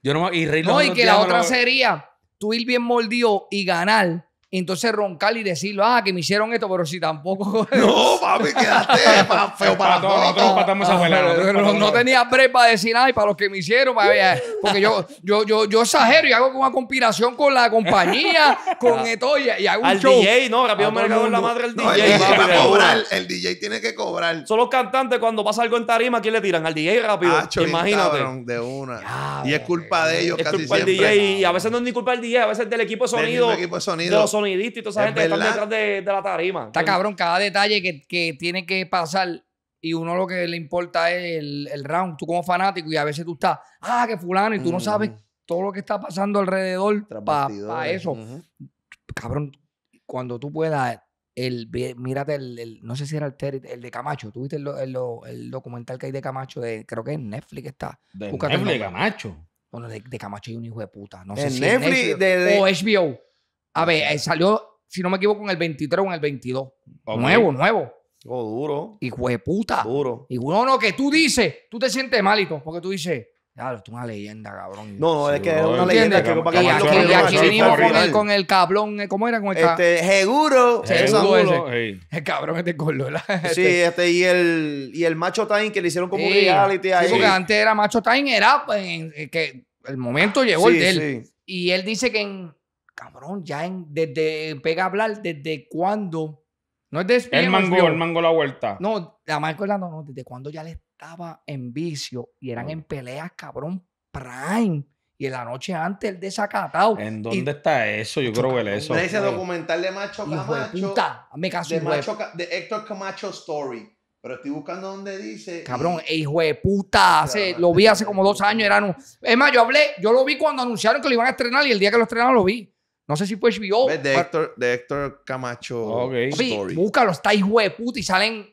Yo no y Rey no, y que la otra sería tú ir bien mordido y ganar y entonces roncar y decirlo, ah, que me hicieron esto, pero si tampoco. No, papi, quédate más feo para todos. Nosotros patamos esa abuela. No, no tenía prepa para decir, ay, para los que me hicieron, porque yo, yo, yo, yo exagero y hago una conspiración con la compañía, con ah. esto y, hago un Al DJ, no, rápido ah, me cago en la madre el DJ. el, DJ cobrar, el, DJ tiene que cobrar. Son los cantantes cuando pasa algo en tarima, ¿quién le tiran? Al DJ rápido. imagínate. de una. y es culpa de eh. ellos es culpa del DJ, y a veces no es ni culpa del DJ, a veces del equipo de sonido. Del equipo de sonido y toda esa gente que están detrás de, la tarima. Está cabrón, cada detalle que, tiene que pasar y uno lo que le importa es el, round. Tú como fanático y a veces tú estás, ah, que fulano, y tú no sabes todo lo que está pasando alrededor para eso. Cabrón, cuando tú puedas, el, mírate, el, no sé si era el, el de Camacho. ¿Tú viste el, documental que hay de Camacho? creo que en Netflix está. ¿De Netflix de Camacho? Bueno, de, Camacho hay un hijo de puta. No sé si Netflix, o HBO. A ver, eh, salió, si no me equivoco, en el 23 o en el 22. Nuevo, nuevo. Oh, duro. Hijo de puta. Duro. Y uno no, que tú dices, tú te sientes malito, porque tú dices, claro, esto es una leyenda, cabrón. No, no, es que es una leyenda. y aquí, venimos con el, cabrón, eh, ¿cómo era? Con el este, seguro. seguro El cabrón es de color. Sí, este. este, y el, y el Macho Time que le hicieron como reality ahí. porque antes era Macho Time, era pues, eh, que el momento llegó el de él. Y él dice que en cabrón, ya en, desde, pega a hablar, desde cuándo, no es de El mango, el mango la vuelta. No, la marco la no, desde cuando ya le estaba en vicio y eran en peleas, cabrón, prime. Y en la noche antes, el desacatado. ¿En dónde está eso? Yo creo que eso. Ese documental de Macho Camacho. De de, macho, Héctor Camacho Story. Pero estoy buscando dónde dice. Cabrón, e hijo de puta. lo vi hace como dos años. eran un... Es más, yo hablé, yo lo vi cuando anunciaron que lo iban a estrenar y el día que lo estrenaron lo vi. No sé si fue HBO. De Héctor, de Héctor Camacho. Sí, Búscalo, está de puta, y salen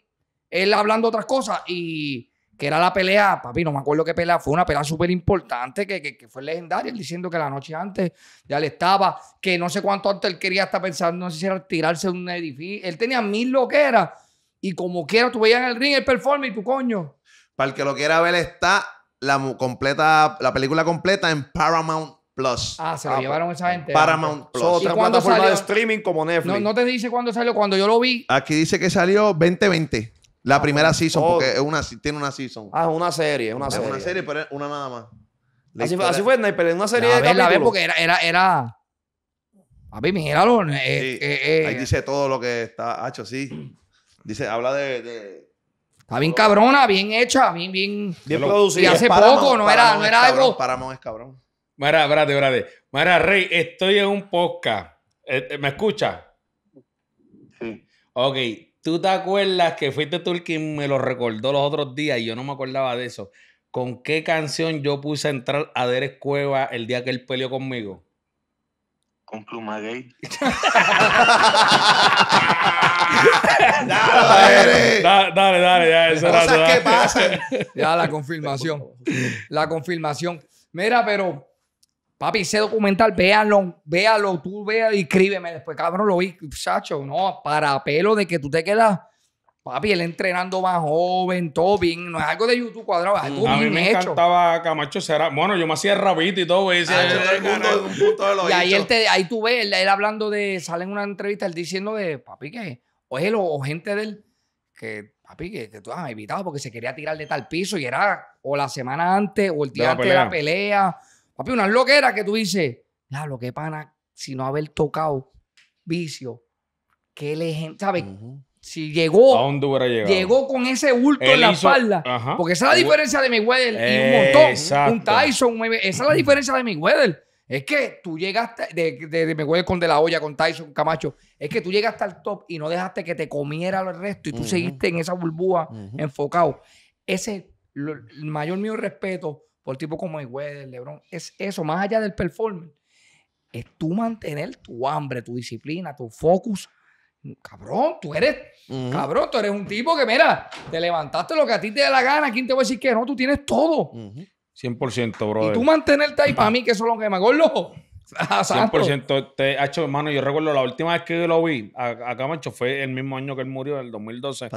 él hablando otras cosas y que era la pelea, papi, no me acuerdo qué pelea, fue una pelea súper importante que, fue legendaria, él diciendo que la noche antes ya le estaba, que no sé cuánto antes él quería estar pensando, no sé si era tirarse de un edificio, él tenía mil loqueras y como quiera tú veías en el ring el performance y tu coño. Para el que lo quiera ver está la, completa, la película completa en Paramount Plus. Ah, se lo ah, llevaron esa gente. Paramount ah, Plus. streaming como Netflix. No, no, te dice cuándo salió. Cuando yo lo vi. Aquí dice que salió 2020. La ah, primera season, porque oh. es una, tiene una season. Ah, una serie, es una serie. una serie, pero una nada más. Así fue, así fue, Sniper, una serie de. la vez porque era, era, era... A ver, míralo. Eh, eh, eh. Ahí dice todo lo que está hecho, sí. Dice, habla de, Está bien cabrona, bien hecha, bien, bien. Bien producida. Y hace poco, no era, no era algo. Paramount es cabrón. Mara, espérate, espérate. Mara Rey, estoy en un podcast. Eh, eh, ¿Me escuchas? Sí. Ok, ¿tú te acuerdas que fuiste tú el que me lo recordó los otros días y yo no me acordaba de eso? ¿Con qué canción yo puse a entrar a Derek Cueva el día que él peleó conmigo? Con Pluma dale, dale, dale, ya, eso Ya la confirmación. La confirmación. Mira, pero Papi, ese documental, véalo, véalo, tú vea y escríbeme. Después, cabrón, lo vi, Sacho, no, para pelo de que tú te quedas. Papi, él entrenando más joven, todo No es algo de YouTube cuadrado, es algo a mí me encantaba Camacho Bueno, yo me hacía rabito y todo. güey. Ah, y ahí, él te, ahí tú ves, él, hablando de, sale en una entrevista, él diciendo de, papi, que, o él o, gente de él, que, papi, que, tú has ah, evitado porque se quería tirar de tal piso y era o la semana antes o el día antes de la pelea Papi, una loquera que tú dices, lo qué pana, si no haber tocado vicio, qué legend. ¿sabes? Si llegó, llegó con ese bulto en la espalda. Porque esa es la diferencia de mi y un montón. Un Tyson, esa es la diferencia de mi Mayweather. Es que tú llegaste, de, de, con De La olla con Tyson, Camacho, es que tú llegaste al top y no dejaste que te comiera el resto y tú seguiste en esa burbuja enfocado. Ese el mayor mío respeto por tipo como Mayweather, LeBron, es eso, más allá del performance, es tú mantener tu hambre, tu disciplina, tu focus. Cabrón, tú eres, cabrón, tú eres un tipo que, mira, te levantaste lo que a ti te da la gana, ¿quién te va a decir que no? Tú tienes todo. 100%, bro. Y tú mantenerte ahí, para mí, que eso es lo que me acuerdo. 100% ah, te ha hecho, hermano. Yo recuerdo la última vez que yo lo vi a, Macho, fue el mismo año que él murió, el 2012.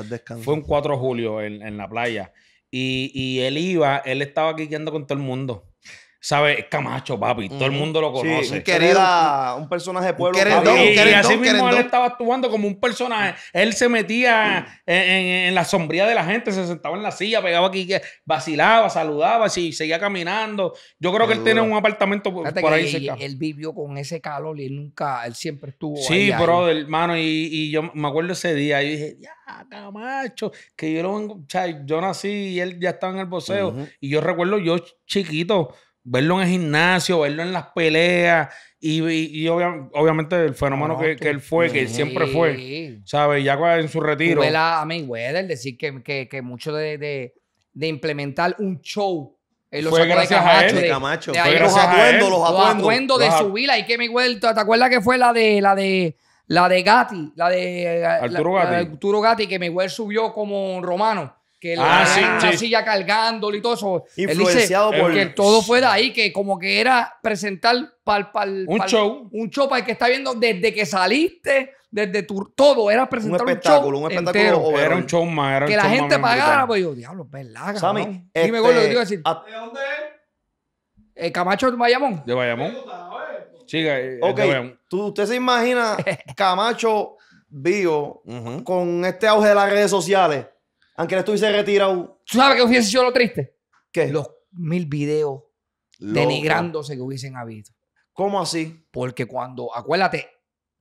Fue un 4 de julio en la playa. Y, él iba, él estaba quiqueando con todo el mundo sabe, Camacho, papi, todo el mundo lo conoce. Sí, un, querida, un, personaje de pueblo. y, así mismo él estaba actuando como un personaje. Él se metía en, la sombría de la gente, se sentaba en la silla, pegaba aquí, vacilaba, saludaba, así, seguía caminando. Yo creo que él tiene un apartamento por ahí él, Él vivió con ese calor y él nunca, él siempre estuvo Sí, bro brother, hermano, y, yo me acuerdo ese día, y dije, ya, Camacho, que yo lo vengo, yo nací y él ya estaba en el boceo Y yo recuerdo yo chiquito verlo en el gimnasio, verlo en las peleas y, y, obviamente el fenómeno que, que, él fue, que él siempre fue, ¿sabes? Ya en su retiro. Tú a, Mayweather decir que, que, que mucho de, de, de, implementar un show. fue gracias de a él, de, los atuendos, los atuendos. de su vida. Y que Mayweather, ¿te acuerdas que fue la de... La de la de Gatti, la de eh, Arturo, Gatti. Arturo Gatti, que Mayweather subió como romano que la ah, silla cargándolo y todo eso. Influenciado él Que todo fue de ahí, que como que era presentar pal, pal, un show. Un show para el que está viendo desde que saliste, desde tu... Todo, era presentar un, espectáculo, un espectáculo, Un espectáculo, Era un show más, era Que la gente pagara, pues yo, diablo, verdad, pues, que te este, iba a decir. ¿Hasta ¿De dónde es? Eh, Camacho de Bayamón. De Bayamón. Eh, ¿Tú, usted se imagina Camacho vivo con este auge de las redes sociales aunque no estuviese retirado. ¿Tú sabes qué hubiese sido lo triste? ¿Qué? Los mil videos denigrándose que hubiesen habido. ¿Cómo así? Porque cuando, acuérdate,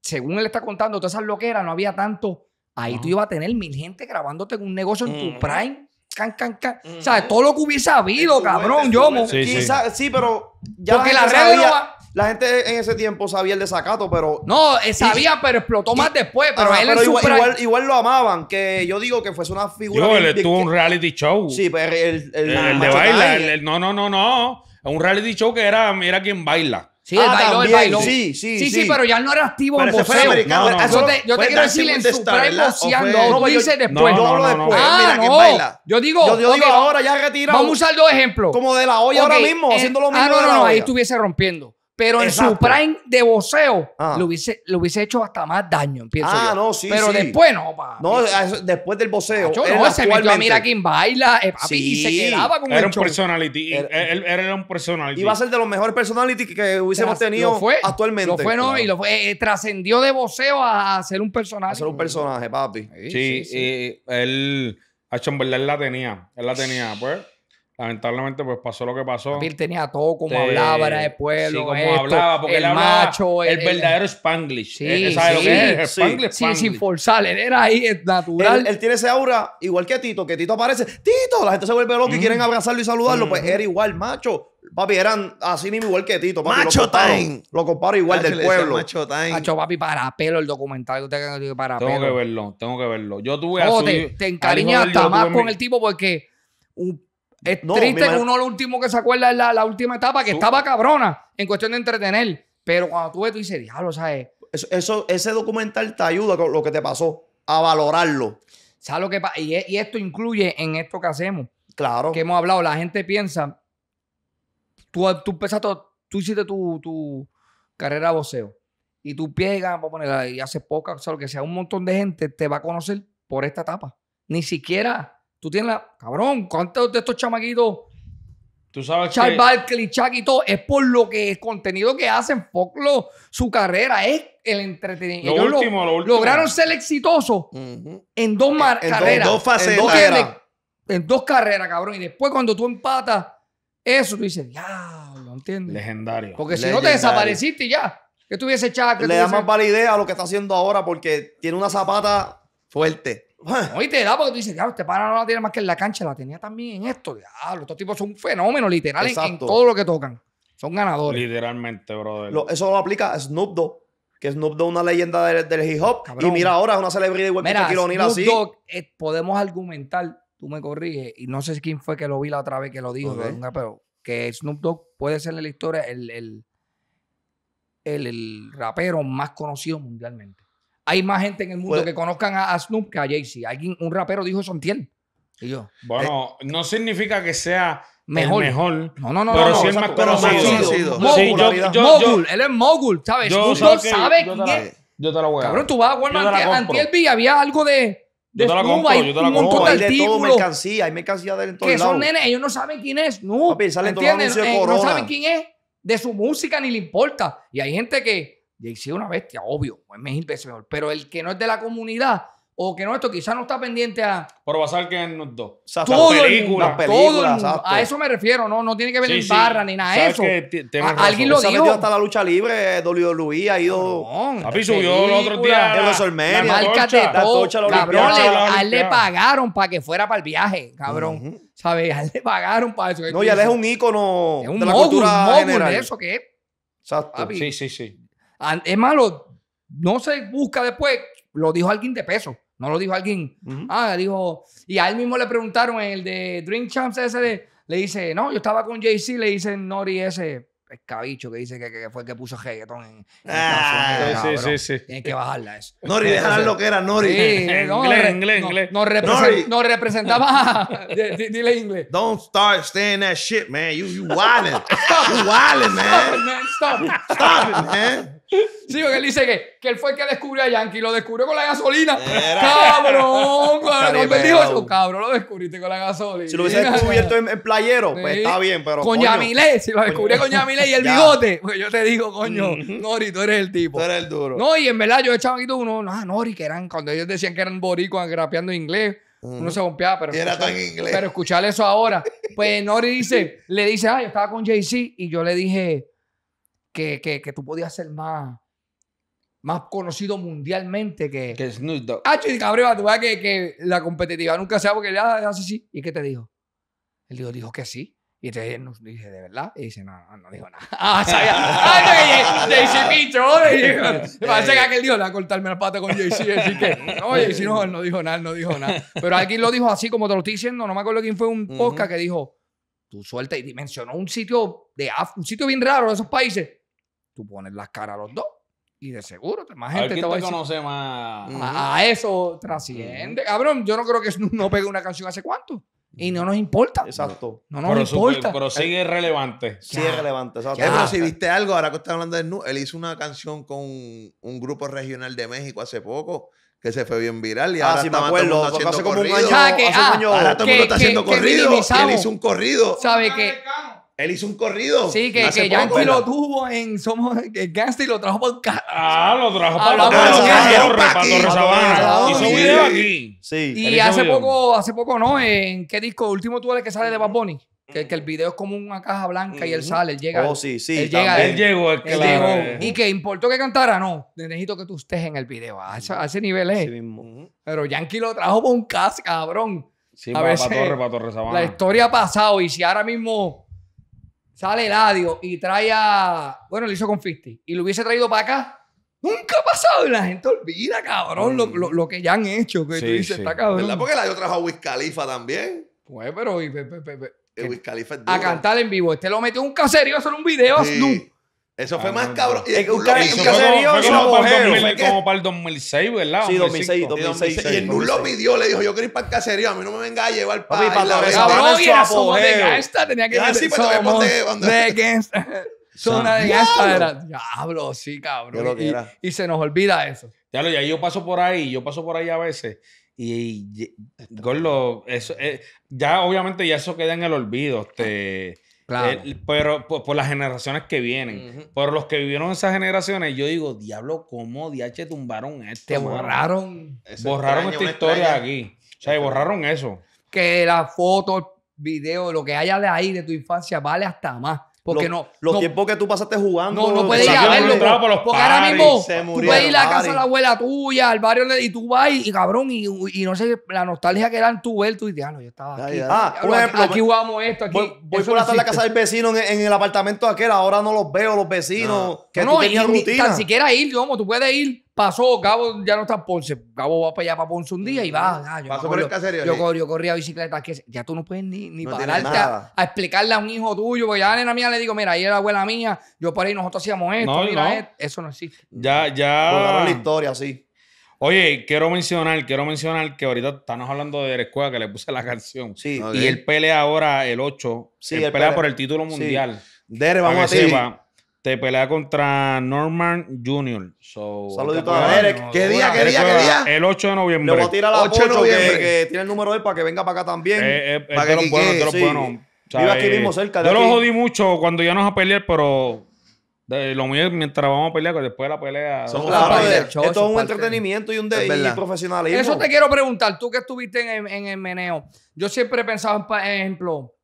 según él está contando, todas esas loqueras, no había tanto. Ahí tú ibas a tener mil gente grabándote en un negocio en tu prime. Can, can, can. O sea, todo lo que hubiese habido, cabrón, yo. Sí, sí. pero ya. Porque la, la gente en ese tiempo sabía el de desacato, pero. No, eh, sabía, pero explotó más después. Pero él pero igual, igual, lo amaban, que yo digo que fuese una figura. Yo, él tuvo un reality show. Sí, pero el. El, de baila. El, no, no, no, no. Un reality show que era, mira quién baila. Sí, el ah, bailó, también. el bailó. Sí, sí, sí, sí, pero ya no era activo en boxeo. No, yo te, quiero decir en su boxeando. No, pues no, dice después. No, no, ah, no, Ah, mira no. Quién baila. Yo digo, yo, ahora ya retirado. Vamos a usar dos ejemplos. Como de la olla ahora mismo, haciendo lo mismo. Ah, no, no, no, ahí estuviese rompiendo. Pero en su prime de voceo ah. lo hubiese, hecho hasta más daño, pienso ah, no, sí, Pero después no, pa. No, después del voceo. no, se metió a Mira quién baila, eh, papi, y se quedaba con era el un personality. Era, él, era un personality. Iba a ser de los mejores personality que hubiésemos tenido actualmente. Lo fue, no, y lo fue. Eh, eh, trascendió de voceo a ser un personaje. A ser un personaje, papi. Sí, Y él, a en la tenía. Él la tenía, pues lamentablemente pues pasó lo que pasó. Papi, tenía todo como hablaba, era de pueblo, sí, como hablaba, porque el macho, el, verdadero Spanglish. Sí, eh, eh, sí. sí, lo que es? Spanglish, sí, sin forzar, él era ahí, es natural. Él, tiene ese aura igual que Tito, que Tito aparece, Tito, la gente se vuelve loca y mm. quieren abrazarlo y saludarlo, pues mm. era igual, macho. Papi, eran así mismo igual que Tito. macho tan Lo comparo igual del pueblo. Macho time. Macho, papi, para pelo el documental que usted que para pelo. Tengo que verlo, tengo que verlo. Yo tuve así. Te, te hasta más con el tipo porque un es triste que uno lo último que se acuerda es la, última etapa, que estaba cabrona en cuestión de entretener. Pero cuando tú ves, tú dices, diablo, ¿sabes? Eso, ese documental te ayuda con lo que te pasó a valorarlo. ¿Sabes lo que Y, esto incluye en esto que hacemos. Claro. Que hemos hablado. La gente piensa. Tú, tú empezaste, tú hiciste tu, carrera de voceo. Y tú piegas, vamos a poner, y hace poca, o sea, lo que sea, un montón de gente te va a conocer por esta etapa. Ni siquiera Tú tienes la. Cabrón, ¿cuántos de estos chamaquitos? Tú sabes Charles que... Barkley, Chuck y todo, es por lo que el contenido que hacen, Foclo, su carrera, es el entretenimiento. Lo último, Lograron ser exitosos en dos carreras. Dos, En dos, carreras. en dos carreras, cabrón. Y después cuando tú empatas eso, tú dices, ya, lo entiendes. Legendario. Porque si no te desapareciste ya. Que tuviese Chuck. Le da más validez a lo que está haciendo ahora porque tiene una zapata fuerte. Hoy te da porque tú dices, ya, este para no la tiene más que en la cancha, la tenía también en esto. Diablo, estos tipos son fenómenos, fenómeno literal en, todo lo que tocan. Son ganadores. Literalmente, brother. eso lo aplica Snoop Dogg, que Snoop Dogg es una leyenda del, hip hop. Y mira ahora, es una celebridad igual mira, Snoop así. Dogg, eh, podemos argumentar, tú me corriges, y no sé quién fue que lo vi la otra vez que lo dijo, pero que Snoop Dogg puede ser en la historia el rapero más conocido mundialmente hay más gente en el mundo pues- que conozcan a, a, Snoop que a Jay-Z. Alguien, un rapero dijo eso, ¿entiendes? Y yo. Bueno, eh, no significa que sea mejor. El mejor no, no, no. Pero no, si es más conocido. Mogul, él es mogul, ¿sabes? Yo, Tú sabes quién es. Yo te la voy a Cabrón, tú vas a Walmart. Antiel Villa había algo de. De yo te la compro, hay yo te la un montón compro. artículos. hay de todo mercancía, hay mercancía de él en Que son nenes, ellos no saben quién es. Eh, no, ¿entiendes? no saben quién es. De su música ni le importa. Y hay gente que Jay-Z es una bestia, obvio, es pues mejor. Pero el que no es de la comunidad o que no esto, quizás no está pendiente a. Pero basar a que en los dos. O las A eso me refiero, no, no tiene que ver en barra ni nada de eso. alguien lo dijo. hasta la lucha libre, Luis e, ha ido. No, Papi subió el otro día. La, todo. cabrón, a él le pagaron para que fuera para el viaje, cabrón. ¿Sabes? A él le pagaron para eso. No, ya él es un ícono. Es un de la cultura general. de eso que Exacto. Sí, sí, sí. Es malo, no se busca después, lo dijo alguien de peso, no lo dijo alguien. Ah, dijo. Y a él mismo le preguntaron, el de Dream Champs ese, de, le dice, no, yo estaba con Jay-Z, le dice Nori ese cabicho que dice que, fue el que puso reggaetón en, ah, sí, sí, sí, sí. que bajarla eso. Nori, dejar lo que era, Nori. no, inglés, inglés, no, representaba. dile inglés. Don't start saying that shit, man. You, you wildin'. You wildin', man. Stop it, man. Stop Stop it, man. Sí, porque él dice que, que él fue el que descubrió a Yankee, lo descubrió con la gasolina. Cabrón, cuando dijo eso, cabrón, lo descubriste con la gasolina. Si lo hubiese descubierto en, playero, pues está bien, pero. Con Yamile, si lo descubrí con Yamile y el bigote, pues yo te digo, coño, Nori, tú eres el tipo. Tú eres el duro. No, y en verdad yo echaba aquí uno, no, Nori, que eran, cuando ellos decían que eran boricuas grapeando inglés. Uno se rompeaba, pero. era tan inglés. Pero escuchar eso ahora. Pues Nori dice, le dice, ah, yo estaba con Jay-Z y yo le dije, que, que, que tú podías ser más más conocido mundialmente que... Que Snoop Dogg. Ah, chico, cabrón, tú ves que, que la competitiva nunca sea porque ya hace sí. ¿Y qué te dijo? Él dijo, dijo que sí. Y te dije, ¿de verdad? Y dice, no, no, dijo nada. Ah, sabía. ah, que picho, ¿no? Me parece que aquel dijo, le va a cortarme la pata con JC. Así que, no, JC no, no dijo nada, él no dijo nada. Pero alguien lo dijo así, como te lo estoy diciendo. No me acuerdo quién fue un podcast que dijo, tu suelta. Y mencionó un sitio, de, un sitio bien raro de esos países tú pones las caras a los dos. Y de seguro, más gente te, conoce más. A, eso trasciende. Cabrón, yo no creo que no pegue una canción hace cuánto. Y no nos importa. Exacto. No nos importa. pero sigue relevante. Sigue relevante. Exacto. Pero si viste algo, ahora que estás hablando de Nu, él hizo una canción con un grupo regional de México hace poco que se fue bien viral y ah, ahora sí, me haciendo hace como un año, ahora ah, todo el mundo ah, está haciendo corrido. él hizo un corrido. ¿Sabe qué? Él hizo un corrido. Sí, que, Yankee lo tuvo en Somos eh, Gangsta y lo trajo un acá. Ah, lo trajo para la para Torre Sabana. Hizo un video aquí. Sí. Y hace poco, hace poco no, ¿en qué disco último tú eres que sale de Bad Bunny? Que, el video es como una caja blanca y él sale, él llega. Oh, sí, sí. Él, llega, él, llegó, Y que importó que cantara, no. Necesito que tú estés en el video. A, ese, nivel es. Pero Yankee lo trajo por un cas, cabrón. Sí, para, para Torre, para Torre La historia ha pasado y si ahora mismo sale el Eladio y trae a. Bueno, lo hizo con 50 y lo hubiese traído para acá. Nunca ha pasado y la gente olvida, cabrón, lo, lo, mm. que ya han hecho. Que sí, tú está ¿Verdad? Porque trajo a Wiz Khalifa también. Pues, pero. A cantar en vivo. Este lo metió un caserío a hacer un video a eso fue ah, más cabrón. Y eh, un, ca un caserío fue, como, fue como, para 2000, como, para el 2006, ¿verdad? Sí, 2006, 2006. 2006 y el NUL lo pidió, le dijo, yo quiero ir para el caserío, a mí no me venga a llevar para... Papi, la vez... cabrón, y era su de gangsta, tenía que ah, pues, decir... Somos de gangsta. Zona de gangsta era... Diablo, sí, cabrón. Y se nos olvida eso. Ya lo, ya yo paso por ahí, yo paso por ahí a veces... Y, y Gordo, eso, eh, ya obviamente ya eso queda en el olvido. Este, eh, pero por, las generaciones que vienen. Por los que vivieron esas generaciones, yo digo, diablo, ¿cómo DH tumbaron esto? Te borraron. borraron esta historia aquí. O sea, borraron eso. Que la foto, el video, lo que haya de ahí de tu infancia vale hasta más porque no. Los tiempos que tú pasaste jugando. No, no puedes ir a verlo. porque ahora mismo tú puedes ir a la casa de la abuela tuya, al barrio, y tú vas y, cabrón, y, y, no sé, la nostalgia que eran tú ver, tú y ah, no, yo estaba aquí. Ah, por ejemplo. Aquí jugamos esto, aquí. Voy, voy por la casa del vecino en, el apartamento aquel, ahora no los veo, los vecinos. No. Que no, tú tenías ni, rutina. tan siquiera ir, como tú puedes ir Pasó, Gabo ya no está en Ponce. Gabo va para allá para Ponce un día y va. Ah, yo Pasó por el Yo, corría bicicleta. Que ya tú no puedes ni, ni pararte a, explicarle a un hijo tuyo. Porque ya a la nena mía le digo, mira, ahí era la abuela mía, yo por ahí nosotros hacíamos esto, mira, eso no existe. Ya, ya. la historia, sí. Oye, quiero mencionar, quiero mencionar que ahorita estamos hablando de la escuela que le puse la canción. Sí. Y él pelea ahora el 8. Sí, él, pelea, por el título mundial. Dere, vamos a ti te pelea contra Norman Jr. Saludito a Eric. ¿Qué día, qué día, qué día? El 8 de noviembre. Le voy a tirar a 8 de noviembre. Que, tiene el número de él para que venga para acá también. Eh, eh, para que, lo lo Vive aquí mismo cerca Yo lo jodí mucho cuando ya nos a pelear, pero lo mío mientras vamos a pelear, que pues después de la pelea. Son esto es un entretenimiento y un de, y Eso te quiero preguntar, tú que estuviste en, en el meneo. Yo siempre he pensado, por ejemplo,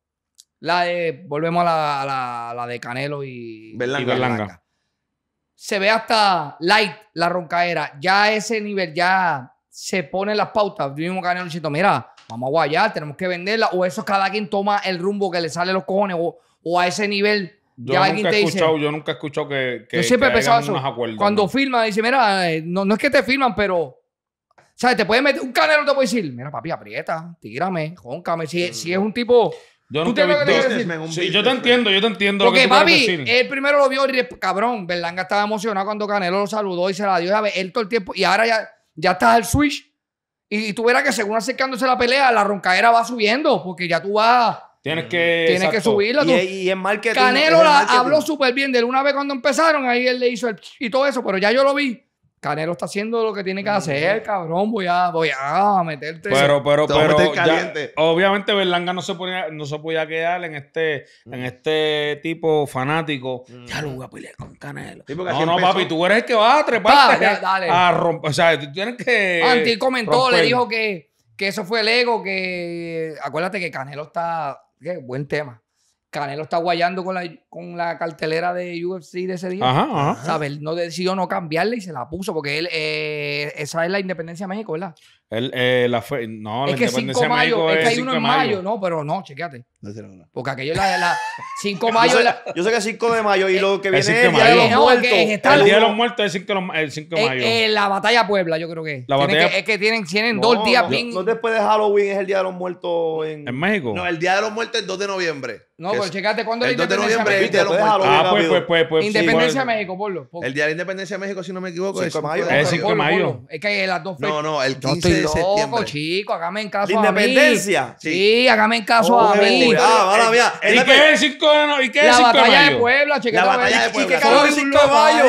la de, volvemos a la, de Canelo y Berlanga. Se ve hasta light la roncaera. Ya a ese nivel ya se ponen las pautas. mismo, Canelo diciendo, mira, vamos a guayar, tenemos que venderla. O eso cada quien toma el rumbo que le sale los cojones. O, a ese nivel yo nunca he escuchado, yo nunca he escuchado que, yo siempre he pensado eso. Cuando firma, dice, mira, eh, no, es que te firman, pero. ¿Sabes? Te puede meter. Un canelo te puede decir, mira, papi, aprieta, tírame, jóncame. Si, mm. si es un tipo yo te Sí, yo te entiendo, yo te entiendo. Porque lo que papi, él primero lo vio y cabrón, Berlanga estaba emocionado cuando Canelo lo saludó y se la dio él todo el tiempo. Y ahora ya, ya estás al switch. Y, tú verás que según acercándose la pelea, la roncaera va subiendo, porque ya tú vas. Tienes que. subirla. Y, es en que Canelo habló súper bien de él. Una vez cuando empezaron, ahí él le hizo y todo eso, pero ya yo lo vi Canelo está haciendo lo que tiene que hacer, cabrón. Voy a, voy a meterte. Pero, pero, pero. obviamente, Berlanga no se, no se podía quedar en este, en este tipo fanático. Ya lo voy a pelear con Canelo. no, no, papi, tú eres el que va a treparte. dale. A romper. O sea, tú tienes que. Anti comentó, le dijo que, que eso fue el ego, que acuérdate que Canelo está, qué buen tema. Canelo está guayando con la, con la cartelera de UFC de ese día. Ajá, ¿Sabes? No decidió no cambiarle y se la puso porque él, eh, esa es la independencia de México, ¿verdad? El, eh, la fe, no, es la que 5 de mayo, es, que hay uno en mayo. no, pero no, chequeate. Porque aquello es la, la 5 mayo. yo, sé, que es 5 de mayo y eh, lo que viene es el Día de los Muertos. el Día de los Muertos es 5 de, 5 de eh, mayo. Eh, la Batalla Puebla, yo creo que es. que, es que tienen, dos días bien. No, después de Halloween es el Día de los Muertos en... México. No, el Día de los Muertos es 2 de noviembre. No, pero checate cuándo el 2 de noviembre 2 de noviembre. Ah, Muertos. Ah, pues, pues, pues, pues. Independencia de México, por lo. El Día de la Independencia de México, si no me equivoco, es 5 de mayo. Es 5 de mayo. Es que las dos fechas. No, no, el 15 de septiembre. chico, hágame en caso a mí. ¿Independencia? Sí. hágame en caso oh, a mí. Ah, ahora mía. ¿Y qué de ¿Y qué es 5 de mayo? La batalla de Puebla, chiquita. La batalla de Puebla. ¿Y qué carajo es 5 de mayo?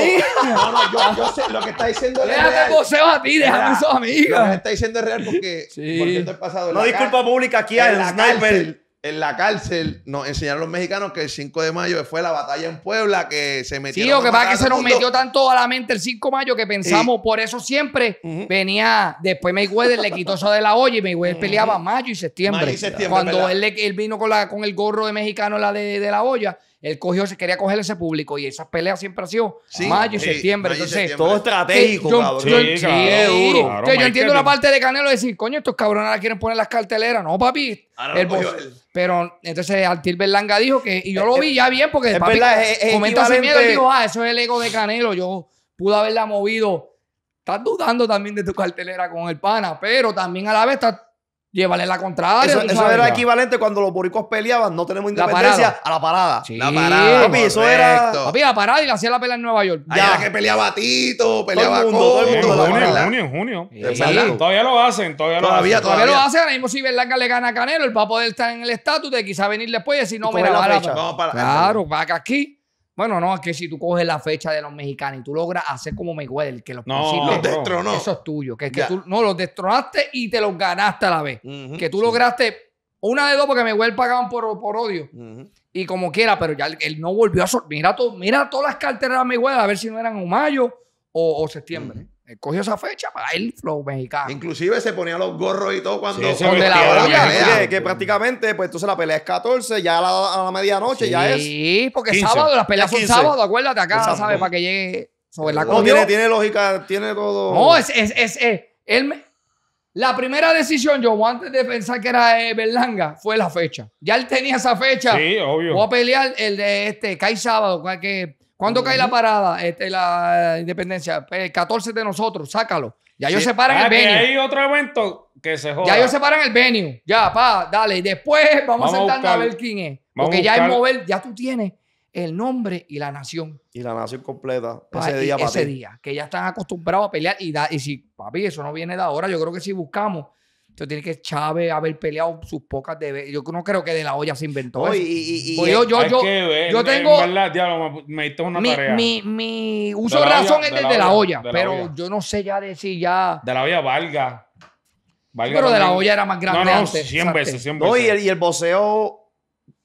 No, no, yo, yo sé lo que está diciendo es real. Déjame poseo a ti, déjame eso a mí. Lo que está diciendo es real porque, sí. por el pasado. No disculpa pública aquí al sniper en la cárcel nos enseñaron los mexicanos que el 5 de mayo fue la batalla en Puebla que se metió. Sí, que pasa que se nos metió tanto a la mente el 5 de mayo que pensamos, por eso siempre venía, después Mayweather le quitó eso de la olla y Mayweather peleaba mayo y septiembre. Mayo y septiembre cuando él, vino con, la, con el gorro de mexicano, la de, de la olla, él cogió, se quería coger ese público y esas peleas siempre ha sido mayo y septiembre. todo eh, estratégico, cabrón. Yo, sí, yo, entiendo la parte de Canelo decir, coño, estos cabrones ahora quieren poner las carteleras. No, papi. Pero entonces Artil Berlanga dijo que, y yo eh, lo eh, vi ya bien, porque el papi verdad, comenta sin miedo, ah, eso es el ego de Canelo. Yo pude haberla movido. Estás dudando también de tu cartelera con el pana, pero también a la vez estás Llévale la contraria. Eso, era equivalente cuando los boricos peleaban, no tenemos independencia, a la parada. la parada. Papi, eso era. Papi, a parada y le hacía la pelea en Nueva York. Ya, que peleaba Tito, peleaba todo el en junio, en junio, Todavía lo hacen, todavía, lo hacen. Todavía, lo hacen. Ahí mismo, si Berlanga le gana a Canelo, el papo de él está en el estatus de quizá venir después y decir, no, mira, la para, claro, para acá aquí. Bueno, no, es que si tú coges la fecha de los mexicanos y tú logras hacer como Mayweather, que los no, destronó. Eso es tuyo. Que, tú, no, los destronaste y te los ganaste a la vez. que tú lograste una de dos porque Mayweather pagaban por, por odio. Y como quiera, pero ya él no volvió a... Mira, mira todas las carteras de Mayweather a ver si no eran en mayo o, septiembre. Él cogió esa fecha para el flow mexicano. Inclusive se ponía los gorros y todo cuando... Sí, de la pelea. Que, prácticamente, pues entonces la pelea es 14, ya a la, medianoche ya es... Sí, porque es sábado, las peleas son sábado, acuérdate acá, ¿sabes? Para que llegue... Sobre la no, tiene, tiene, lógica, tiene todo... No, es... es, es, la primera decisión, yo antes de pensar que era eh, Berlanga, fue la fecha. Ya él tenía esa fecha. Sí, obvio. Voy a pelear el de este, cae Sábado, cualquier. ¿Cuándo cae la parada, este, la eh, independencia? Pues, el 14 de nosotros, sácalo. Ya ellos se paran ah, el venue. hay otro evento que se joda. Ya ellos se paran el venue. Ya, pa, dale. Y después vamos, a sentarnos a, ver quién es. Porque ya es mover, ya tú tienes el nombre y la nación. Y la nación completa. ese día, Ese día. Que ya están acostumbrados a pelear. Y, da, y si, papi, eso no viene de ahora. Yo creo que si buscamos tiene que Chávez haber peleado sus pocas de Yo no creo que de la olla se inventó Y, y, y, pues yo, yo, yo, tengo. diablo, me, diste una mi, tarea. Mi, uso de razón es de, de, la olla, pero yo no sé ya de si ya. De la olla valga. valga pero de la olla era más grande. No, no, antes, 100 veces, 100 veces. Oye, y el, boceo.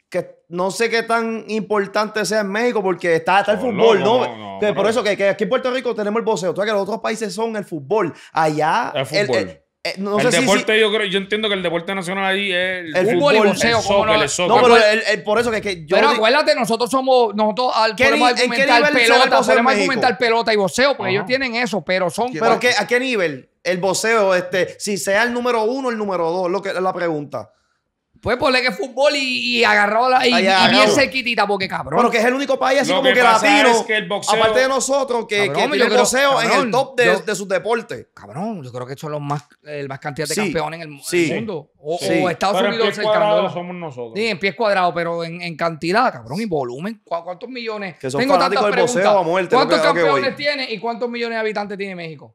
que no sé qué tan importante sea en México porque está, está el fútbol, ¿no? por eso que, aquí en Puerto Rico tenemos el boxeo. Tú sabes que los otros países son el fútbol. Allá el, fútbol. Eh, el deporte, yo creo, yo entiendo que el deporte nacional ahí es el, fútbol, y el boxeo. no, pero el, por eso que, que yo. Pero acuérdate, nosotros somos. Nosotros al, podemos argumentar pelota, podemos argumentar pelota y boxeo, porque ellos tienen eso, pero son. Pero qué ¿a qué nivel? El boxeo, este, si sea el número uno o el número dos, lo que, la pregunta. Pues ponle que fútbol y, agarró la, y, bien cerquitita, porque cabrón. Bueno, que es el único país así como que, la latino. Aparte de nosotros, que, que tiene yo boxeo en el top de, sus deportes. Cabrón, yo creo que son los más, el más cantidad de campeones en el, mundo. O, o Estados pero Unidos en pies cuadrados somos nosotros. Sí, en pies cuadrados, pero en, cantidad, cabrón, y volumen. ¿Cuántos millones? Tengo tantas del Boxeo ¿Cuántos campeones tiene y cuántos millones de habitantes tiene México?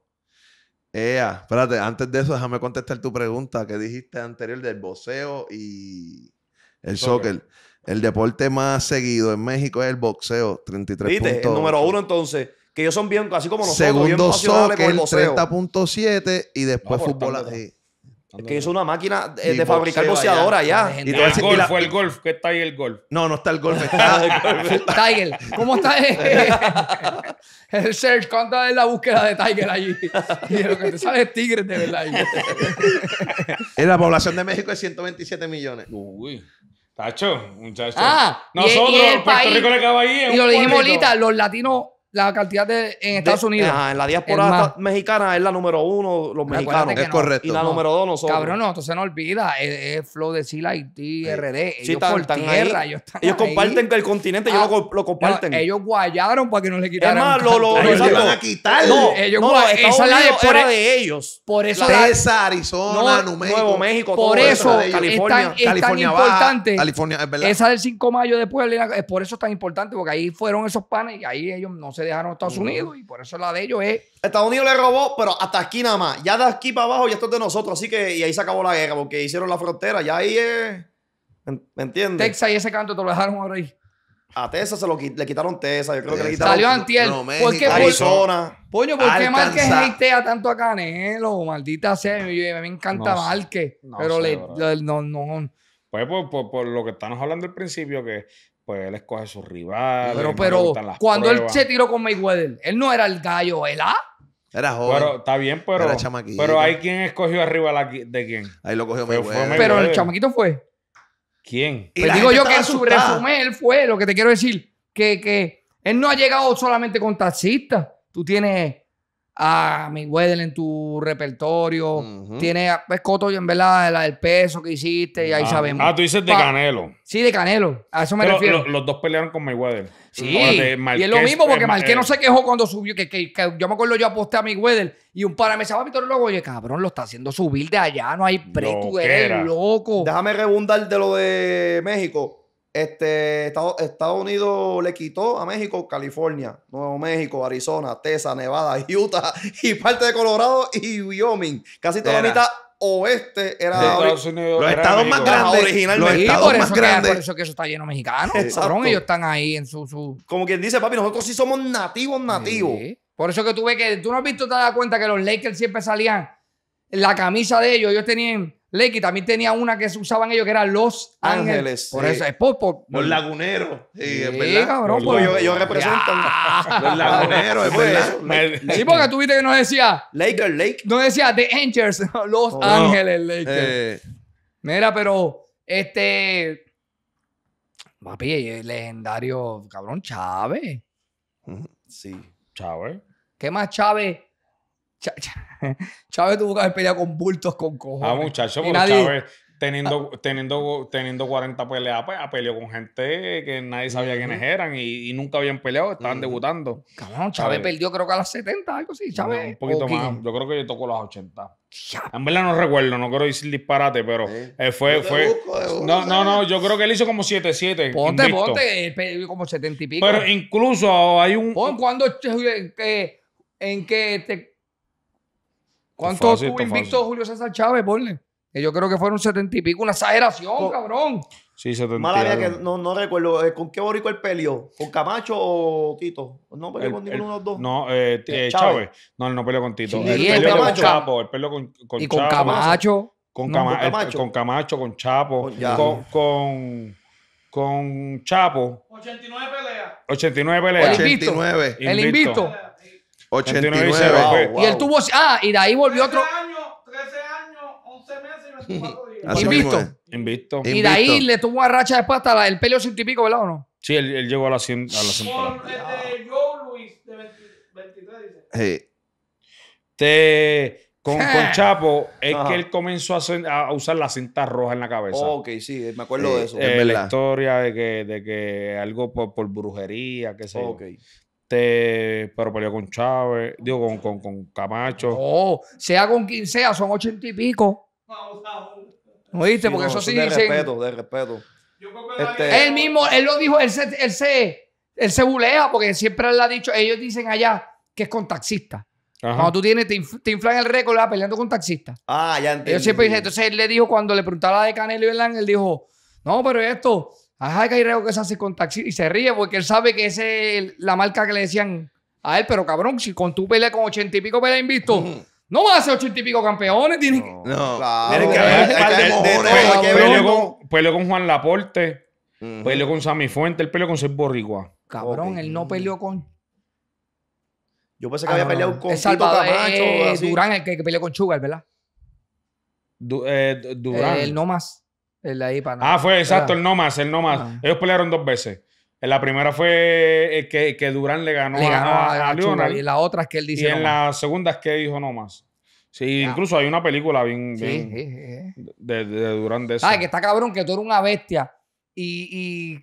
Ea, espérate, antes de eso, déjame contestar tu pregunta que dijiste anterior del boxeo y el soccer. El deporte más seguido en México es el boxeo, 33 ¿Viste? El número uno, entonces, que ellos son bien, así como nosotros, Segundo bien soccer, 30.7 y después fútbol es que hizo una máquina eh, de fabricar boxeadoras ya. Y todo el, golf, el golf, qué está ahí el golf. No, no está el golf, está el golf. Tiger, ¿cómo está el, el search? ¿Cuánto es la búsqueda de Tiger allí? Y lo que te sale es tigre de verdad. en la población de México es 127 millones. Uy. Tacho, muchacho. Ah, Nosotros, el, Puerto Rico le acaba ahí. y lo dijimos ahorita, los latinos la cantidad de en Estados Unidos. en la diáspora mexicana es la número uno, los mexicanos. es correcto. Y la no. número dos nosotros. Cabrón, no, entonces no olvida. Es, flow de Sila Haití, sí. RD. Ellos sí, están, por tierra, ellos comparten el continente, ellos ah, lo, comparten. ellos guayaron para que no le quitaran. Es más, lo, lo, ellos van a quitar. No, ellos no, esa es la de, por, e- de ellos. Por eso Arizona, México. Nuevo México, Por eso California. Es importante. California, es verdad. Esa del 5 de mayo de Puebla, por eso es tan importante, porque ahí fueron esos panes y ahí ellos no se se dejaron a Estados Unidos y por eso la de ellos es. Estados Unidos le robó, pero hasta aquí nada más. Ya de aquí para abajo ya esto es de nosotros, así que y ahí se acabó la guerra porque hicieron la frontera. Ya ahí es. ¿Me entiendes? Texas y ese canto te lo dejaron ahora ahí. A Texas se lo, le quitaron Texas, yo creo que le quitaron. Salió Antiel. ¿Por qué, Arizona. Poño, ¿por qué Márquez hatea tanto a Canelo? Maldita sea, me encanta no pero le, no, no. Pues, pues por, por, lo que estamos hablando al principio, que pues él escoge su rival Pero, pero cuando él se tiró con Mayweather, él no era el gallo, él Era joven. Pero, está bien, pero. Era chamaquito. Pero hay quien escogió arriba de quién. Ahí lo cogió Mayweather. Pero, el chamaquito fue. ¿Quién? Pues digo yo que en su resumen él fue, lo que te quiero decir, que, que él no ha llegado solamente con taxistas. Tú tienes a Mayweather en tu repertorio. Tiene escoto y en verdad, la del peso que hiciste y ahí ah, sabemos. Ah, tú dices de Canelo. Sí, de Canelo. A eso me refiero. los dos pelearon con Mayweather. Sí. y es lo mismo porque eh, no eh, se quejó cuando subió. Que, yo me acuerdo, yo aposté a Mayweather y un para me papi, luego Loco, oye, cabrón, lo está haciendo subir de allá. No hay pre, tú eres loco. Déjame rebundar de lo de México. Este, Estados, Unidos le quitó a México, California, Nuevo México, Arizona, Texas, Nevada, Utah y parte de Colorado y Wyoming. Casi toda la mitad oeste era Unidos, los estados más grandes originalmente los estados por más que, eso está lleno mexicano. ellos están ahí en su, como quien dice papi nosotros sí somos nativos nativos por eso que tú ves que tú no has visto te das cuenta que los Lakers siempre salían en la camisa de ellos ellos tenían y también tenía una que usaban ellos que era Los Ángeles. por eso es los laguneros. Sí, verdad. Cabrón, pues, yo, represento a los laguneros. es verdad. Pues. Sí, porque tú viste que no decía. Laker, Lake. No decía The Angels, Los oh. Ángeles, Lakers. Eh. Mira, pero este. Papi, el legendario, cabrón, Chávez. Sí. Chávez. ¿Qué más Chávez Chávez tuvo que haber peleado con bultos, con cojones. Ah, muchachos, porque Chávez, teniendo, ah. teniendo, teniendo 40 peleas, pues, ha con gente que nadie sabía quiénes eran y, nunca habían peleado, estaban debutando. Cabrón, Chávez perdió creo que a las 70, algo así, Chávez. un poquito más, yo creo que yo tocó las 80. En verdad no recuerdo, no quiero decir disparate, pero eh, fue... fue no, no, no, yo creo que él hizo como 7-7. Ponte, Él ponte, como 70 y pico. Pero incluso hay un... Pon cuando... Eh, en que te ¿Cuántos tuvo invicto Julio César Chávez, ponle? yo creo que fueron setenta y pico, una exageración, cabrón. Sí, setenta Mala mía que no, no recuerdo. Eh, ¿Con qué boricua él peleó? ¿Con Camacho o Tito? No peleó con ninguno de los dos. No, eh, eh, eh Chávez. No, él no peleó con Tito. El él peleó con Chapo. peleó con, con ¿Y con Camacho? Con, Camacho. con Camacho, con Chapo. con, con con Chapo. 89 peleas. 89 peleas. El invicto. 89. El invicto. 89. Y él tuvo. Ah, y de ahí volvió otro. 13 años, 11 meses y 24 días. Invisto. Invisto. Y de ahí le tuvo una racha después hasta el peleo ciento y pico, ¿verdad o no? Sí, él, él llegó a la 100. Con Joe Luis, de 20, 23, dice. Hey. Te. Con, con, Chapo es que él comenzó a, a, usar la cinta roja en la cabeza. ok, sí, me acuerdo eh, de eso. Eh, es la historia de que, de que algo por, por brujería, qué sé yo. Okay. Este, pero peleó con Chávez, digo, con, con, con Camacho. Oh, sea con quien sea, son ochenta y pico. ¿No viste? Porque no, eso sí de respeto, de respeto. Este, él mismo, él lo dijo, él se, él se, bulea porque siempre le ha dicho, ellos dicen allá que es con taxista. Cuando tú tienes, te, inflan el récord ah, peleando con taxista Ah, ya entendí. Yo siempre dije, entonces él le dijo, cuando le preguntaba de Canelo y él dijo, no, pero esto, Ajá, reo que se hace con taxi y se ríe porque él sabe que esa es la marca que le decían a él, pero cabrón, si con tu pelea con ochenta y pico peleas invisto, no vas a ser ochenta y pico campeones, no, que. claro. Peleó con Juan Laporte, uh peleó con Sammy Fuente, él peleó con Ser Borrigua. Cabrón, él no peleó con. Yo pensé que había ah, peleado con Salvador eh, Camacho. Durán, el que, que, peleó con Sugar, ¿verdad? Eh, Durán. Él no más. Ah, fue exacto, el nomás, el nomás. Ah. Ellos pelearon dos veces. En la primera fue que, Durán le ganó, a, a, Leonard. Y la otra es que él dice. Y en la segunda es que dijo nomás Sí, incluso hay una película bien, De, Durán de eso. Ay, que está cabrón que tú eres una bestia y,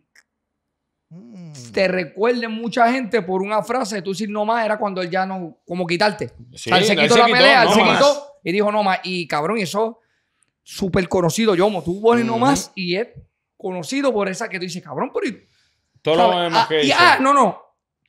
mm. te recuerden mucha gente por una frase, tú decir nomás era cuando él ya no, como quitarte. O se quitó la pelea, se quitó y dijo Nomás. Y cabrón, y eso súper conocido, yo Tú bueno nomás y es conocido por esa que tú dices, cabrón, por... Todo lo vemos ah, que y, ah, no, no.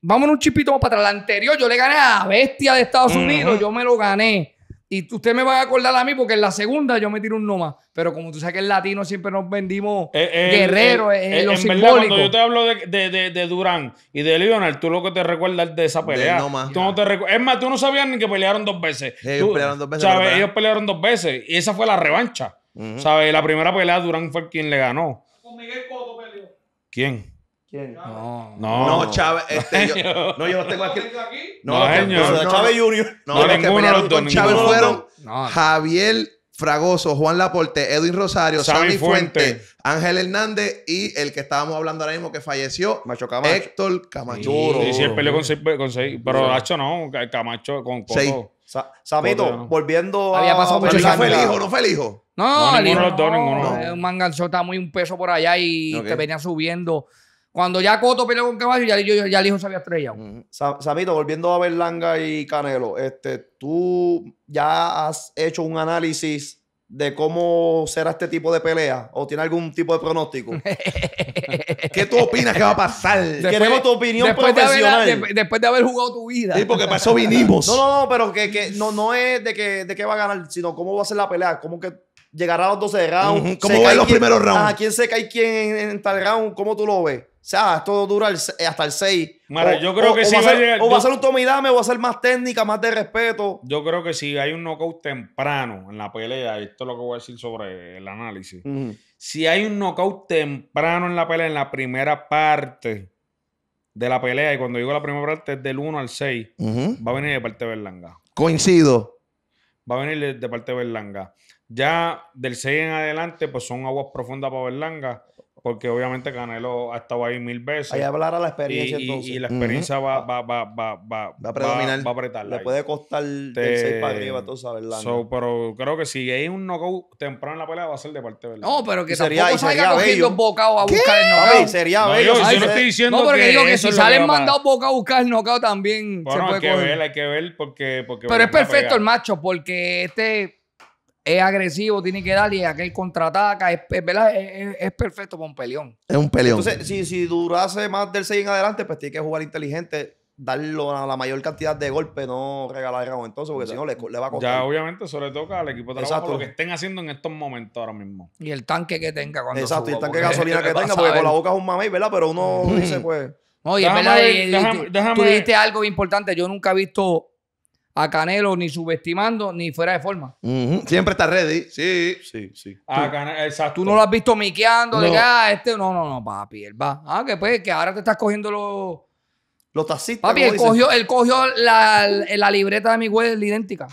vamos un chipito más para atrás. La anterior yo le gané a Bestia de Estados Unidos. Yo me lo gané. Y usted me va a acordar a mí porque en la segunda yo me tiro un no Pero como tú sabes que el latino siempre nos vendimos guerrero eh, eh, guerreros, eh, eh en cuando yo te hablo de, Durán y de Leonard, tú lo que te recuerdas de esa pelea. No es más, tú no sabías ni que pelearon dos veces. ellos pelearon dos veces. Ellos pelearon dos veces. Y esa fue la revancha. La primera pelea Durán fue quien le ganó. Con Miguel Cotto peleó. ¿Quién? ¿Quién? No. No, no Chávez. Este, no, yo no tengo aquí. No, no, no, no Chávez Junior. No, los que pelearon Chávez fueron Javier Fragoso, Juan Laporte, Edwin Rosario, Sammy, Fuente, Ángel Hernández y el que estábamos hablando ahora mismo que falleció, Macho Camacho. Héctor Camacho. Sí, sí, el él peleó con seis, con seis pero Hacho no, no, Camacho con Coco. Seis. Samito, no. volviendo Había pasado mucho no fue el hijo, no fue el hijo. No, no ninguno de los dos, ninguno. No. Un está muy un peso por allá y te venía subiendo. Cuando ya Coto peleó con Caballo, ya, yo, ya el hijo se había estrellado. Samito, volviendo a Berlanga y Canelo, este, tú ya has hecho un análisis de cómo será este tipo de pelea o tiene algún tipo de pronóstico. ¿Qué tú opinas que va a pasar? Queremos tu opinión después profesional. De haber, después de haber jugado tu vida. Sí, porque para eso vinimos. No, no, no, pero que, que no, no es de que, de va a ganar, sino cómo va a ser la pelea, cómo que llegará a los 12 rounds. ¿Cómo va los primeros rounds? ¿A quién se cae quién en, tal round? ¿Cómo tú lo ves? O sea, esto dura hasta el 6. yo creo que Si va a ser, o va a ser un tomidame, o va a ser más técnica, más de respeto. Yo creo que si hay un knockout temprano en la pelea, esto es lo que voy a decir sobre el análisis. Si hay un knockout temprano en la pelea, en la primera parte de la pelea, y cuando digo la primera parte es del 1 al 6, va a venir de parte de Berlanga. Coincido. Va a venir de parte de Berlanga. Ya del 6 en adelante, pues son aguas profundas para Berlanga porque obviamente Canelo ha estado ahí mil veces. Ahí hablará la experiencia y, entonces. Y, y la experiencia va, ah. va, va, va, va, va, a predominar. Va, a apretarla. Le puede costar Te... del 6 para arriba, tú sabes, verdad. so, Pero creo que si hay un knockout temprano en la pelea, va a ser de parte de No, pero que sería, tampoco salga sería cogiendo bocado a buscar el knockout. Ver, sería no, bello. Yo, si no estoy diciendo no, porque que digo que si salen mandados boca a buscar el knockout también se puede hay coger. que ver, hay que ver porque... porque pero es perfecto el macho porque este es agresivo, tiene que darle, aquel contraataca, es, es, es, es perfecto para un peleón. Es un peleón. Entonces, si, si durase más del 6 en adelante, pues tiene que jugar inteligente, darlo la mayor cantidad de golpes, no regalar round entonces, porque si no le, le, va a costar. Ya, obviamente, eso le toca al equipo de trabajo Exacto. lo que estén haciendo en estos momentos ahora mismo. Y el tanque que tenga cuando Exacto, y el tanque de gasolina que tenga, porque con la boca es un mamey, ¿verdad? Pero uno mm. dice, pues... Oye, déjame, déjame, déjame. tú dijiste algo importante. Yo nunca he visto a Canelo ni subestimando ni fuera de forma. Siempre está ready. Sí, sí, sí. Tú no lo has visto miqueando no. de ah, este, no, no, no, papi, él va. Ah, que pues, que ahora te estás cogiendo los... Los Papi, él cogió, él cogió la, libreta de mi idéntica. la idéntica.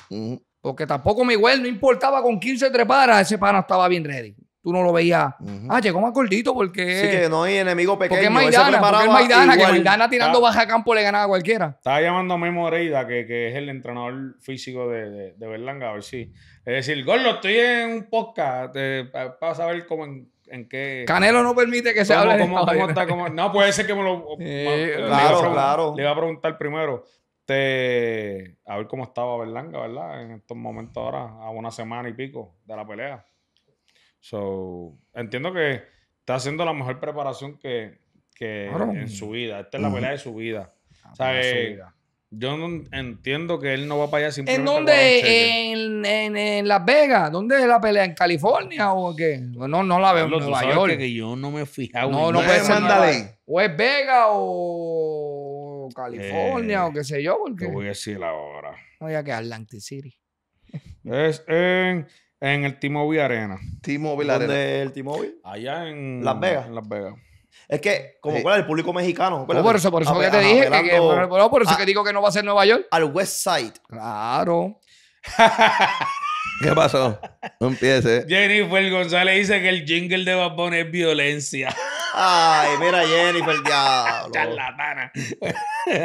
Porque tampoco mi web no importaba con quién se trepara, ese pana estaba bien ready tú no lo veías. Ah, llegó más gordito porque. Sí, que no hay enemigo pequeño. Porque es Maidana, Maidana, que Maidana tirando ah. baja campo le ganaba a cualquiera. Estaba llamando a Memo Reida, que, es el entrenador físico de, Berlanga, a ver si. Es decir, Gordo, estoy en un podcast eh, para saber cómo. En, qué, Canelo no permite que se hable No, puede ser que me lo. claro, le claro. Le iba a preguntar primero. Te, a ver cómo estaba Berlanga, ¿verdad? En estos momentos ahora, a una semana y pico de la pelea. So, entiendo que está haciendo la mejor preparación que, en su vida. Esta es la pelea de su vida. Eh, yo entiendo que él no va para allá simplemente. ¿En dónde? En, en, Las Vegas. ¿Dónde es la pelea? ¿En California o qué? No, no la veo en Nueva York. Que, yo no me he No, no, O es Vega o California eh, o qué sé yo. Porque... Te voy a decir ahora. Voy a quedar Atlantic City. Es en en el T-Mobile Arena. t Arena. ¿Dónde es el T-Mobile? Allá en Las Vegas. Las Vegas. Es que, como cuál el público mexicano. Oh, por eso, por eso que te dije. Que, por, eso que digo que no va a ser Nueva York. Al West Side. Claro. ¿Qué pasó? No empiece. Jennifer González dice que el jingle de Babón es violencia. Ay, mira Jennifer, diablo. Charlatana.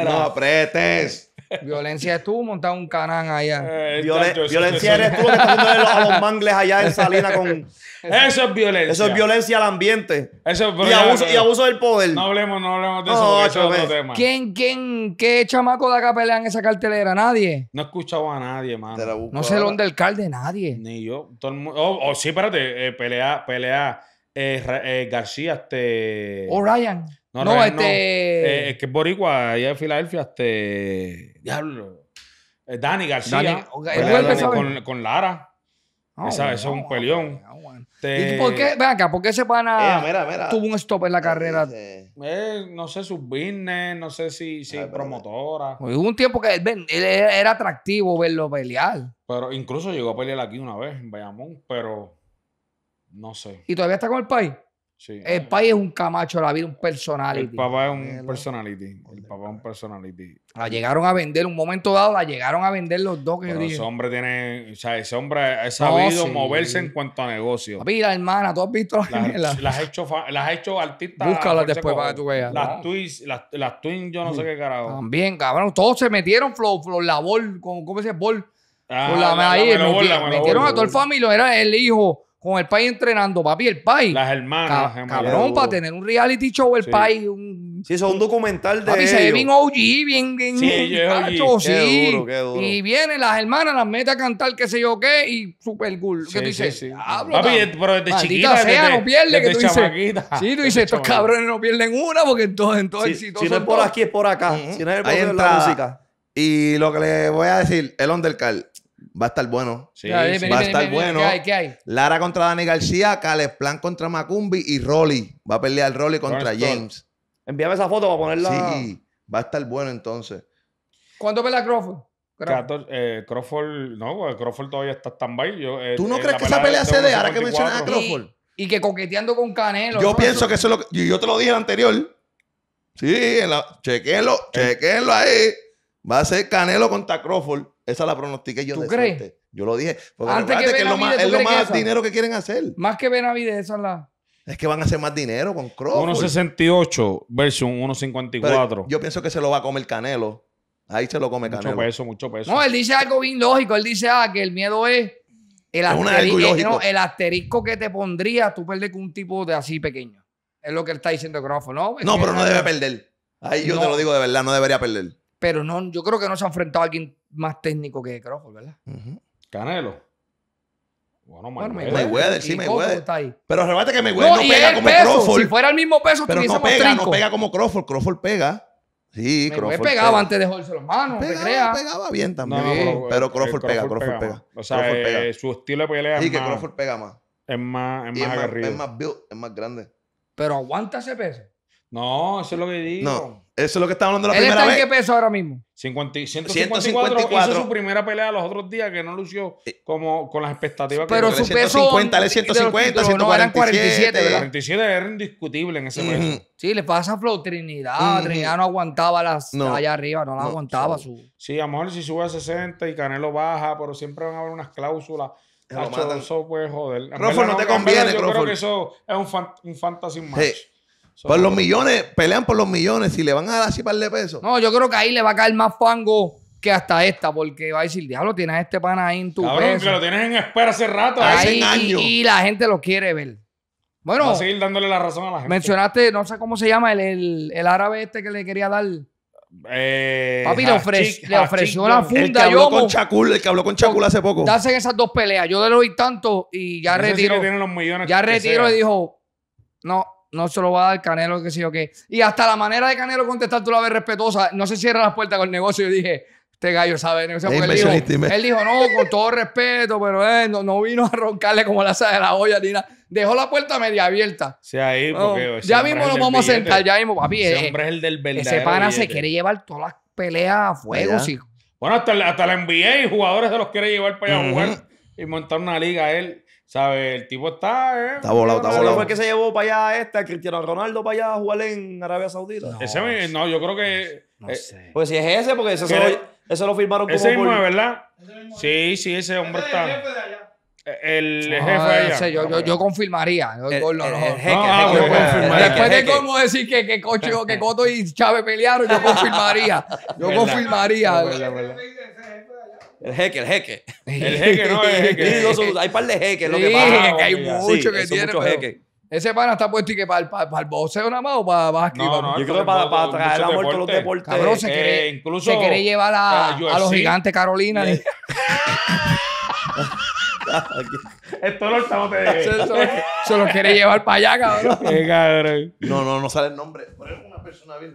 no apretes. Violencia es tú montar un canán allá. Eh, eh, violencia eres tú que estás haciendo a los mangles allá en Salina con. Eso es violencia. Eso es violencia al ambiente. Eso es y, abuso, y abuso del poder. No hablemos, no hablemos de eso. Porque es otro tema. ¿Quién, quién, qué chamaco de acá pelea en esa cartelera? Nadie. No he escuchado a nadie, mano. No sé dónde alcalde, nadie. Ni yo. O oh, oh, sí, espérate. Eh, pelea, pelea. Eh, García, este. Oh, Ryan. No, no este. Eh, es que es Boricua, allá de Filadelfia, este. Diablo. Eh, Dani García. Pues, con, con, Lara. Oh, eso es un peleón. Oh, ¿Y este, por qué, ven acá, por qué ese pana tuvo un stop en la eh, carrera? no sé, sus business, no sé si, si promotora. hubo un tiempo que era atractivo verlo pelear. Pero incluso llegó a pelear aquí una vez, en Bayamón, pero no sé. ¿Y todavía está con el país? El país es un camacho, la vida un personality. El papá es un personality. El papá es un personality. La llegaron a vender, un momento dado la llegaron a vender los dos ese hombre tiene, o sea, ese hombre ha sabido moverse en cuanto a negocio. Papi, hermana, tú has visto las Las has hecho, las hecho artistas. Búscalas después para que tú veas. Las twins, las, twins, yo no sé qué carajo. También, cabrón, todos se metieron, flow, flow, la bol, ¿cómo se dice? Bol. Ah, la, la, ahí, metieron, a todo el familia, era el hijo con el país entrenando, papi, el país. Las hermanas. cabrón, para tener un reality show, el sí. sí, eso es un documental de Papi, se ve bien OG, bien... bien sí, OG. duro, qué duro. Y vienen las hermanas, las mete a cantar qué sé yo qué y super cool. Sí, ¿Qué tú dices? Hablo, papi, pero desde chiquita... sea, no pierde, que tú dices. Sí, tú dices, estos cabrones no pierden una porque entonces, entonces si, si no es por aquí, es por acá. Si no es por la música. Y lo que le voy a decir, el undercard. Va a estar bueno. Sí, va a estar bueno. Lara contra Dani García, Calesplan Plan contra Macumbi y Rolly. Va a pelear Rolly contra James. Envíame esa foto para ponerla. Sí, va a estar bueno entonces. ¿Cuándo pelea Crawford? Eh, Crawford, no, Crawford todavía está tan by eh, ¿Tú no crees que esa pelea se dé ahora que mencionas a Crawford? Y, que coqueteando con Canelo. Yo pienso que eso es lo que. Yo te lo dije anterior. Sí, chequenlo, chequenlo eh. ahí. Va a ser Canelo contra Crawford. Esa la pronostiqué yo Yo lo dije. Antes que, es lo más, dinero que quieren hacer. Más que Benavides, esa es la... Es que van a hacer más dinero con Crow. 1.68 versus 1.54. Yo pienso que se lo va a comer Canelo. Ahí se lo come Canelo. Mucho peso, mucho peso. No, él dice algo bien lógico. Él dice, ah, que el miedo es... El, asterisco, eh, el, asterisco que te pondría tú perder con un tipo de así pequeño. Es lo que él está diciendo Crawford, ¿no? no, pero no debe perder. Ahí yo te lo digo de verdad, no debería perder. Pero no, yo creo que no se ha enfrentado a alguien más técnico que Crawford, ¿verdad? Canelo. Bueno, bueno Mayweather, Mayweather sí, Mayweather. Pero rebate que Mayweather no, no pega como Crawford. Si fuera el mismo peso, pero no pega, no pega como Crawford. Crawford pega. Sí, Crawford, me pegaba antes de Jorge los manos, pegaba, Pegaba bien también. pero, eh, eh, Crawford, pega, Crawford pega. O sea, eh, su estilo de pelea sí, que Crawford pega más. Es más, es más, es es más build, es más grande. Pero aguanta ese peso. No, eso es lo que digo. No. Eso es lo que estamos hablando la ¿Él primera está en qué peso ahora mismo? 154, Hizo su primera pelea los otros días que no lució eh, como con las expectativas pero Pero su 150, peso. 150, 150, 147. No, eran 47, 47 era indiscutible en ese momento. Sí, le pasa a Flow Trinidad. Trinidad no aguantaba las no. allá arriba, no la aguantaba. Sí. Su... Sí, a lo mejor si sube a 60 y Canelo baja, pero siempre van a haber unas cláusulas. Lo joder. no, te conviene, Crawford. Yo creo que eso es un, un fantasy match por pues los millones, pelean por los millones. y le van a dar así par de pesos. No, yo creo que ahí le va a caer más fango que hasta esta, porque va a decir, diablo, tienes este pan ahí en tu Cabrón, lo tienes en espera hace rato. Ahí, Y, la gente lo quiere ver. Bueno. Va a seguir dándole la razón a la gente. Mencionaste, no sé cómo se llama, el, árabe este que le quería dar. Eh, Papi, le, ofreció, le ofreció la funda. El que habló con Chacul, hace poco. Hacen esas dos peleas. Yo le doy tanto y ya no retiro. ya retiro y dijo, no, no se lo va a dar Canelo, qué sé yo qué. Y hasta la manera de Canelo contestar, tú la ves respetuosa. No se cierra las puertas con el negocio. Yo dije, este gallo sabe negocio. él, dijo, él dijo, no, con todo respeto, pero él eh, no, vino a roncarle como la sala de la olla, Nina. Dejó la puerta media abierta. Sí, ahí, porque, ya mismo nos vamos a sentar, ya mismo, papi. Ese eh, hombre es el del verdadero Ese pana se quiere llevar todas las peleas a fuego, hijo. Bueno, hasta, la NBA y jugadores se los quiere llevar para allá a jugar y montar una liga él. ¿Sabes? El tipo está, ¿eh? Está volado, está volado. ¿Por se llevó para allá este, a Cristiano Ronaldo para allá a jugar en Arabia Saudita? No, ese, no yo creo que. Eh, pues si es ese, porque ese, solo, lo firmaron como. Ese mismo, ¿verdad? sí, sí, ese hombre está. El jefe de allá. Eh, el, jefe allá. yo, yo, yo, confirmaría. Después de cómo decir que, que, Cocho, que Coto y Chávez pelearon, yo confirmaría. Yo confirmaría. El jeque, el jeque. El jeque no el jeque. hay un par de jeques, lo que pasa. hay mucho que tiene. Ese pana está puesto y que para el, para, el boxeo nada más o para básquet. No, no, yo creo que para, para traer la muerte a los deportes. Cabrón, se eh, quiere, incluso, se llevar a, los gigantes Carolina. Eh. Esto lo estamos estamos se, lo quiere llevar para allá, cabrón. cabrón. No, no, no sale el nombre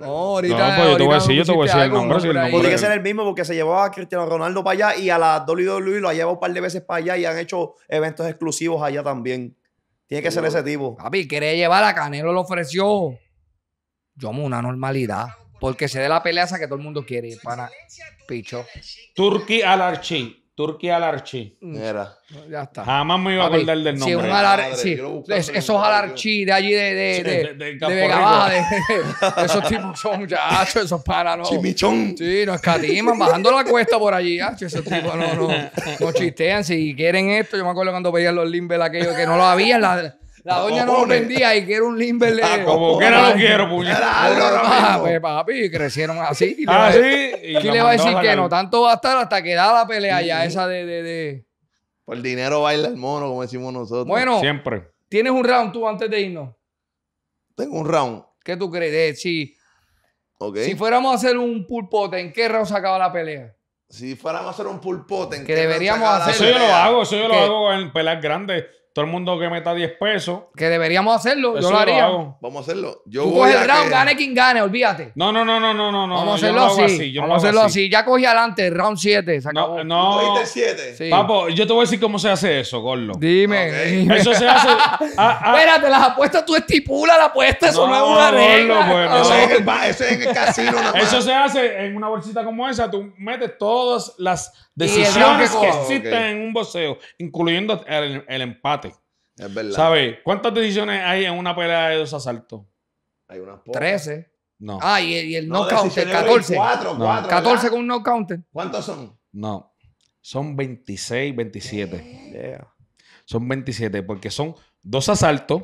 ahorita. Pues yo te voy a decir, el nombre. Sí, el Tiene que ser el mismo porque se llevó a Cristiano Ronaldo para allá y a la WWE lo ha llevado un par de veces para allá y han hecho eventos exclusivos allá también. Tiene que ser ese tipo. Papi, quiere llevar a Canelo, lo ofreció. Yo amo una normalidad. Porque se dé la pelea esa que todo el mundo quiere, para Picho. Turki al Turkey Alarchi. Mm. era Ya está. Jamás me iba a acordar del nombre. Sí, un sí. esos Alarchi de allí de, de, de, de, de esos tipos son muchachos, esos para Chimichón. Sí, nos escatiman, bajando la cuesta por allí, ah, esos tipos no, no, no, chistean. Si quieren esto, yo me acuerdo cuando veían los Limbel aquellos que no lo habían. La, la doña no lo vendía y que era un de... Ah, como que no lo quiero, puñal. Pues papi, crecieron así. ¿Quién le, ah, le va a decir que no? Tanto va a estar hasta que da la pelea ya esa de, de, de... Por dinero baila el mono, como decimos nosotros. Bueno, siempre. ¿Tienes un round tú antes de irnos? Tengo un round. ¿Qué tú crees? Si, okay. si fuéramos a hacer un pulpote, ¿en qué round se acaba la pelea? Si fuéramos a hacer un pulpote, ¿en que qué deberíamos hacer? Eso yo lo hago, eso yo lo hago en pelas grandes. Todo el mundo que meta 10 pesos. Que deberíamos hacerlo. yo lo haría. Vamos a hacerlo. Yo Tú el round, gane quien gane, olvídate. No, no, no, no, no, no. Vamos a hacerlo así. Vamos a hacerlo así. Ya cogí adelante, round 7. Se acabó. No, no. 7? Papo, yo te voy a decir cómo se hace eso, Gorlo. Dime, Eso se hace. Ah, ah. Espérate, las apuestas tú estipulas la apuesta. Eso no, es una regla. Pues, eso, es en el, casino. Eso se hace en una bolsita como esa. Tú metes todas las decisiones que existen en un boxeo, incluyendo el, empate. Es ¿Sabes? ¿Cuántas decisiones hay en una pelea de dos asaltos? Hay unas 13. No. Ah, y el, no, counter, 14. cuatro. 14 con un no counter. ¿Cuántos son? No. Son 26, 27. Son 27, porque son dos asaltos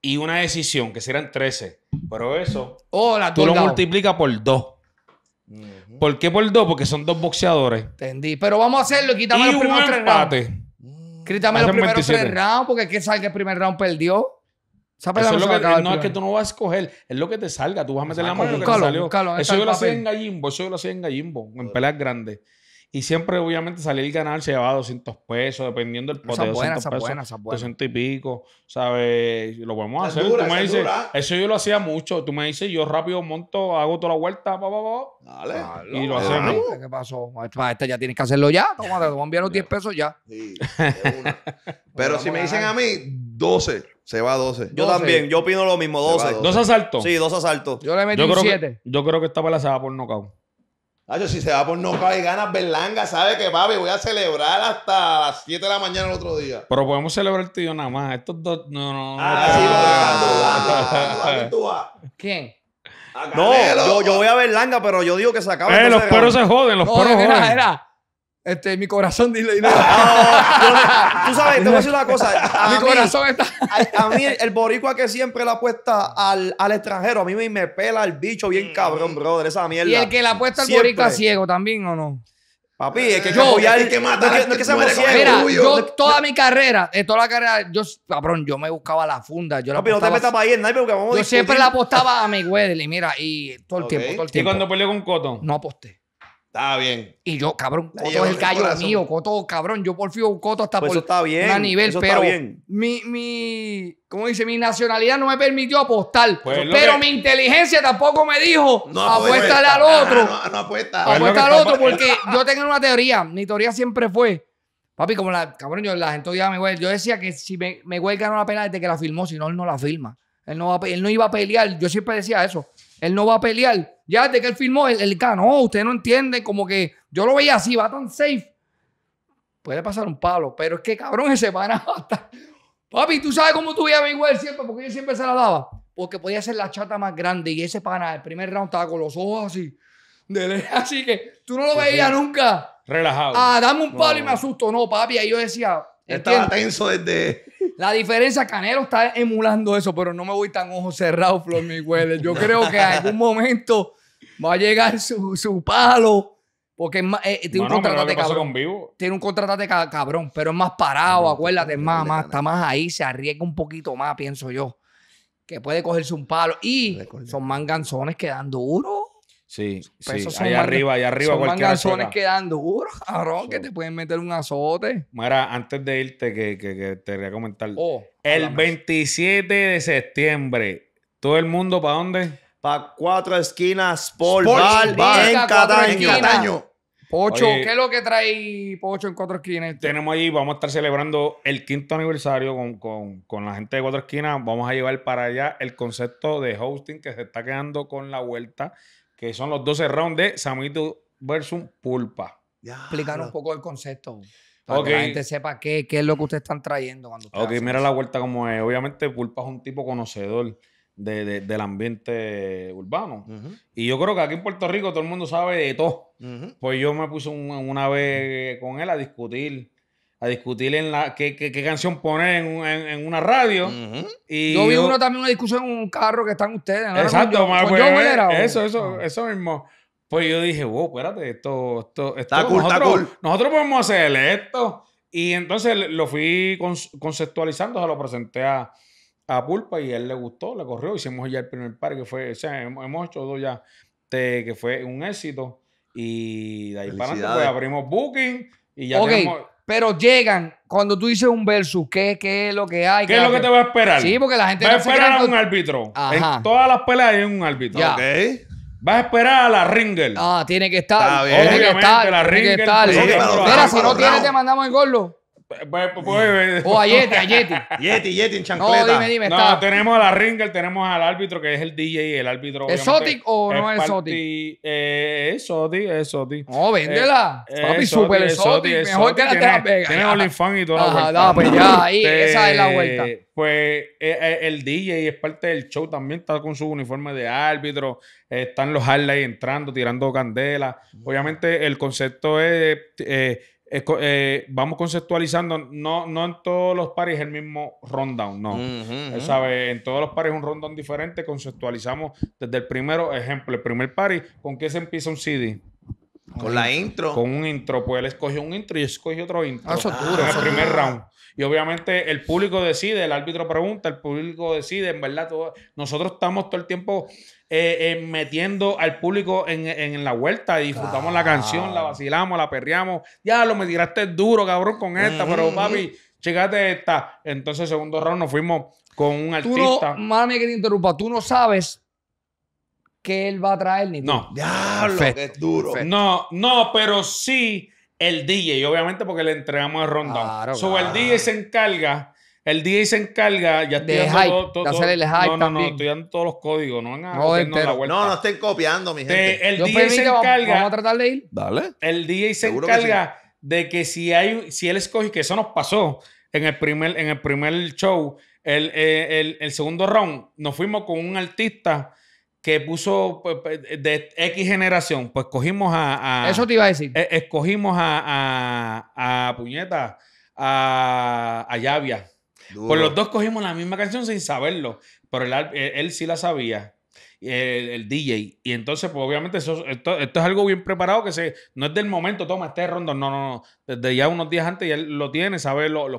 y una decisión, que serán 13. Pero eso, oh, tú lo multiplicas por dos. Mm. ¿Por qué por dos? Porque son dos boxeadores. Entendí. Pero vamos a hacerlo y quitamos los primeros tres rounds. Quítame los primeros tres rounds porque es que sabe que el primer round perdió. Eso es lo no, es que tú no vas a escoger, es lo que te salga. Tú vas a meter la mano. Eso yo lo hacía en Gallimbo, eso yo lo hacía en Gallimbo, en peleas grandes. Y siempre, obviamente, salir ganar se llevaba 200 pesos, dependiendo del poteo. 200 pesos, buena, 200 y pico, ¿sabes? Lo podemos hacer. Dura, tú me eso yo lo hacía mucho. Tú me dices, yo rápido monto, hago toda la vuelta, pa, pa, pa. Dale. Y lo hacemos. ¿Qué pasó? Este ya tienes que hacerlo ya. Tómate, te voy a enviar los 10 pesos ya. Sí, Pero si me dicen a mí, 12. Se va a 12. Yo también. Yo opino lo mismo, 12. ¿Dos asaltos? Sí, dos asaltos. Yo le metí un 7. yo creo que esta pala se va por nocaut. Nacho, si se va por no y ganas Berlanga, sabe que papi, voy a celebrar hasta las 7 de la mañana el otro día. Pero podemos celebrar el tío nada más. Estos dos, no, no. Ah, sí, ¿Quién? No, yo, yo voy a Berlanga, pero yo digo que se acaba. Eh, los perros se joden, los perros joden. era. Este, mi corazón, dile, dile. Ah, tú sabes, te voy a decir una cosa. A mi corazón está. A, mí, el boricua que siempre la apuesta al, al extranjero, a mí me, pela el bicho bien mm. cabrón, brother, esa mierda. ¿Y el que la apuesta al boricua ciego también o no? Papi, es que yo, ya el que mata, no, es que se me ciego. Mira, yo toda mi carrera, toda la carrera, yo, cabrón, yo me buscaba la funda. Yo no te metas para ahí, porque vamos Yo siempre la apostaba a mi Wedley, mira, y todo el tiempo, todo el tiempo. ¿Y cuando peleó con Cotton? No aposté. Está bien. Y yo, cabrón, Coto es el callo mío, Coto, cabrón. Yo porfío un Coto hasta pues por está a nivel, pero mi, mi, ¿cómo dice? Mi nacionalidad no me permitió apostar. Pues pero mi inteligencia tampoco me dijo no al otro. Ah, no, no apuesta. Pues al otro, porque yo tengo una teoría. Mi teoría siempre fue. Papi, como la, cabrón, yo, la gente odiaba a güey. Yo decía que si me, huelga ganó la pena desde que la filmó, si no, él no la firma. Él no, él no iba a pelear. Yo siempre decía eso. Él no va a pelear ya desde que él filmó, él, él ganó. Usted no entiende, como que yo lo veía así, va tan safe. Puede pasar un palo, pero es que cabrón ese pana hasta. Papi, tú sabes cómo tú veías a Miguel siempre, porque yo siempre se la daba. Porque podía ser la chata más grande y ese pana, el primer round estaba con los ojos así. así que tú no lo veías nunca. Relajado. Ah, dame un palo y me asusto. No, papi, ahí yo decía. Estaba tenso desde. La diferencia, Canelo está emulando eso, pero no me voy tan ojos cerrado, Flor Miguel. Yo creo que en algún momento va a llegar su, palo. Porque es eh, tiene, un contrato cabrón. cabrón, pero es más parado, acuérdate, más, más, está más ahí, se arriesga un poquito más, pienso yo. Que puede cogerse un palo. Y son manganzones que dan duro. Sí, sí. Ahí arriba, ahí arriba. Son manganzones que dan duro, cabrón, que te pueden meter un azote. Mira, antes de irte, que, que, que te comentar. Oh, el 27 de septiembre, ¿todo el mundo para dónde? para Cuatro Esquinas por Bar en Cataño. Pocho, ¿qué es lo que trae Pocho en Cuatro Esquinas? Tenemos ahí, vamos a estar celebrando el quinto aniversario con, con, con, la gente de Cuatro Esquinas. Vamos a llevar para allá el concepto de hosting que se está quedando con la vuelta, que son los 12 rounds de Samito versus Pulpa. Explicar un poco el concepto. Para que la gente sepa qué, qué, es lo que ustedes están trayendo cuando Ok, mira la vuelta como es. Obviamente, Pulpa es un tipo conocedor de, del ambiente urbano. Y yo creo que aquí en Puerto Rico todo el mundo sabe de todo. Pues yo me puse una vez con él a discutir. A discutir en la qué, qué, canción poner en, una radio. y yo vi uno también una discusión en un carro que están ustedes. Exacto, pues, eso, eso, eso mismo. Pues yo dije, wow, espérate, esto, esto, está está cool. nosotros podemos hacer esto. Y entonces lo fui conceptualizando, se lo presenté a, a Pulpa y él le gustó, le corrió, hicimos ya el primer par que fue, o sea, hemos hecho dos ya, que fue un éxito y de ahí para adelante pues abrimos Booking y ya okay. Pero llegan, cuando tú dices un versus, ¿qué, qué es lo que hay? ¿Qué es lo que te va a esperar? Sí, porque la gente... Va a esperar a un árbitro. En todas las peleas hay un árbitro. Vas a esperar a la Ringer. Ah, tiene que estar. Tiene que estar. tiene que estar. Mira, si no tienes, te mandamos el gordo. Pues, pues, pues, o oh, a Yeti, a Yeti. Yeti, Yeti en chancleta. No, dime, dime. tenemos a la Ringer, tenemos al árbitro que es el DJ, el árbitro. ¿Es ¿Exotic o no es Exotic? Eh, es exotic. No, eh, véndela. Eh, Papi, super exotic, Mejor que la de Vegas. Tiene OnlyFans y todo. Ajá, pues ya, ahí, este, esa es la vuelta. Pues eh, el DJ es parte del show también, está con su uniforme de árbitro, están los highlights entrando, tirando candela. Mm. Obviamente el concepto es eh, vamos conceptualizando, no, no en todos los pares el mismo rundown, no. En todos los pares un rundown diferente, conceptualizamos desde el primero, ejemplo, el primer party, ¿con qué se empieza un CD? Con, la intro. Con un intro, pues él escogió un intro y yo escogí otro intro. Ah, ah, en el primer round. Y obviamente el público decide, el árbitro pregunta, el público decide, en verdad, todo, nosotros estamos todo el tiempo eh, eh, metiendo al público en, la vuelta, disfrutamos la canción, la vacilamos, la perreamos, ya lo me tiraste duro, cabrón, con esta, pero papi, chécate esta. Entonces, segundo round nos fuimos con un artista. No, mami, que te interrumpa, tú no sabes que él va a traer ni No. Diablo, es duro. No, no, pero sí el DJ, obviamente porque le entregamos el rondón. Claro, Sobre el DJ se encarga, el DJ se encarga, ya estoy de hype, todo, No, no, no, estoy dando todos los códigos, no no, la No, no estén copiando, mi gente. el DJ se encarga. Vamos a tratar de ir. Dale. El DJ se encarga de que si hay, si él escoge, que eso nos pasó en el primer, en el primer show, el, el, eh, el, el segundo round, nos fuimos con un artista que puso pues, pues, de X generación, pues cogimos a. Eso te iba a decir. E, escogimos a, Puñeta, a, a Llavia. Por los dos cogimos la misma canción sin saberlo, pero él, sí la sabía. El, DJ. Y entonces, pues obviamente, esto, es algo bien preparado que se, no es del momento, toma este rondo, no, no, no. Desde ya unos días antes ya lo tiene, sabe los,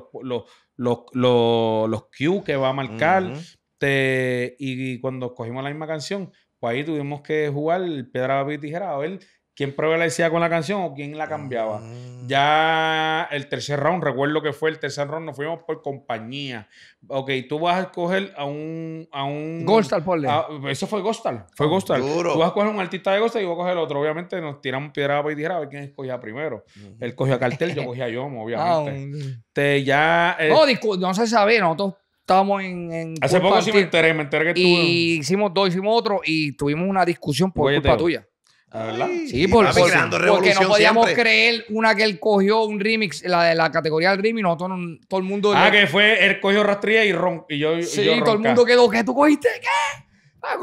los, cues que va a marcar. Este, y, cuando cogimos la misma canción, pues ahí tuvimos que jugar piedra, papel y tijera a ver quién decía con la canción o quién la cambiaba. Ah. Ya el tercer round, recuerdo que fue el tercer round, nos fuimos por compañía. Ok, tú vas a escoger a un... A un Ghostal, por ah, eso fue Ghostal, fue Ghostal. Tú vas a coger un artista de Ghostal y yo voy a coger otro. Obviamente nos tiramos piedra, papel y tijera a ver quién escogía primero. Él cogió a Cartel, yo cogía a Yomo, obviamente. Ah, este, eh, no, Te, no, no se sabe, nosotros estábamos en. en Hace poco sí me enteré, me enteré que tú. Y hicimos dos, hicimos otro y tuvimos una discusión por culpa tuya. Ah, ¿Verdad? Sí, por, porque no podíamos creer una que él cogió un remix, la de la categoría del remix, nosotros, todo el mundo. Ah, que fue, él cogió rastría y, ron, y yo. Sí, y todo el mundo quedó, ¿qué tú cogiste? ¿Qué? Ah,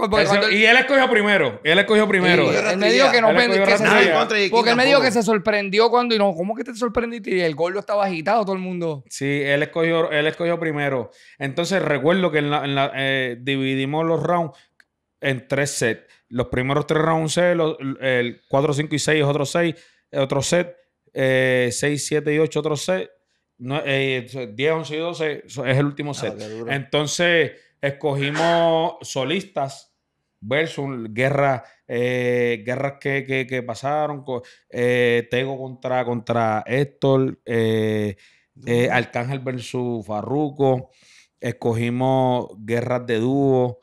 y él escogió primero. Él escogió primero. él me dijo que se- Porque él me dijo que se sorprendió cuando y no, ¿cómo que te sorprendiste? Y el gordo estaba agitado, todo el mundo. Sí, él escogió, él escogió primero. Entonces recuerdo que eh, dividimos los rounds en tres sets. Los primeros tres rounds, eh, el 4, 5 y 6 es otro eh, otro set, 6, 7 y 8 otro set, 10, 11 y 12 es el último ah, set. Entonces, escogimos solistas versus guerras eh, guerras que, que, que pasaron. Eh, Tego contra, contra Héctor, eh, Arcángel versus Farruko Escogimos guerras de dúo.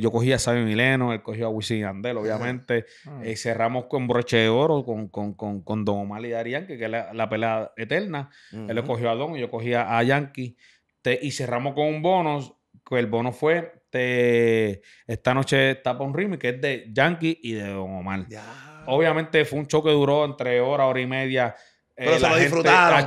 yo cogí a Sammy Mileno, él cogió a Wisin Andel, obviamente. Ah. cerramos con broche de oro con, con, con, con Don Omar y Darían, que, es la, la, pelea eterna. Él escogió cogió a Don, y yo cogía a Yankee. y cerramos con un bonus que el bono fue esta noche tapa un ritmo que es de Yankee y de Don Omar. Obviamente fue un show que duró entre hora, hora y media. Eh, Pero se lo disfrutaron.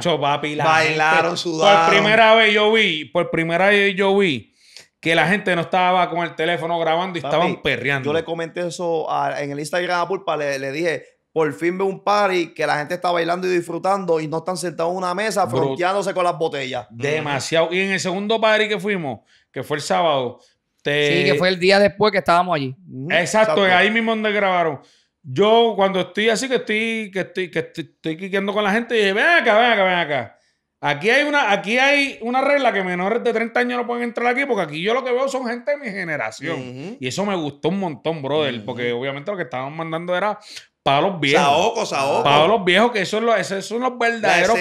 Bailaron, su sudaron. Por primera vez yo vi, por primera vez yo vi que la gente no estaba con el teléfono grabando y estaban perreando. Yo le comenté eso en el Instagram a Pulpa, le dije, por fin veo un party que la gente está bailando y disfrutando y no están sentados en una mesa fronteándose con las botellas. Mm. Demasiado. Y en el segundo party que fuimos, que fue el sábado, Sí, que fue el día después que estábamos allí. Exacto, es ahí mismo donde grabaron. Yo cuando estoy así que estoy que estoy que estoy, estoy quiqueando con la gente y dije, "Ven acá, ven acá, ven acá." Aquí hay una aquí hay una regla que menores de 30 años no pueden entrar aquí porque aquí yo lo que veo son gente de mi generación y eso me gustó un montón, brother, porque obviamente lo que estaban mandando era para los viejos. Para los viejos, que son los, esos son los verdaderos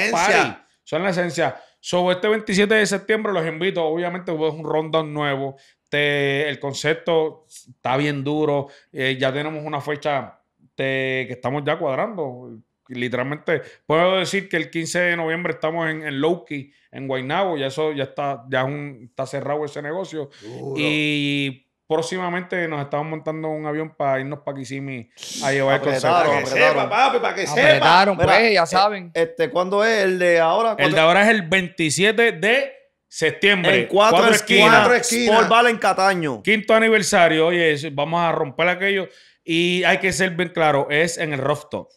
Son la esencia. Sobre este 27 de septiembre los invito. Obviamente es un rondón nuevo. el concepto está bien duro. Eh, ya tenemos una fecha que estamos ya cuadrando. Literalmente, puedo decir que el 15 de noviembre estamos en, en Lowkey, en Guaynabo. Ya eso ya está, ya está cerrado ese negocio. Y próximamente nos estamos montando un avión para irnos para Kissimmee a llevar el concepto. Para que sepa, papi, para que sepa. pues, ya eh, saben. Este, ¿Cuándo es el de ahora? El de ahora es el 27 de septiembre. En cuatro, cuatro esquinas. Cuatro esquinas. Por Valen Cataño. Quinto aniversario. Oye, vamos a romper aquello. Y hay que ser bien claro, es en el rooftop.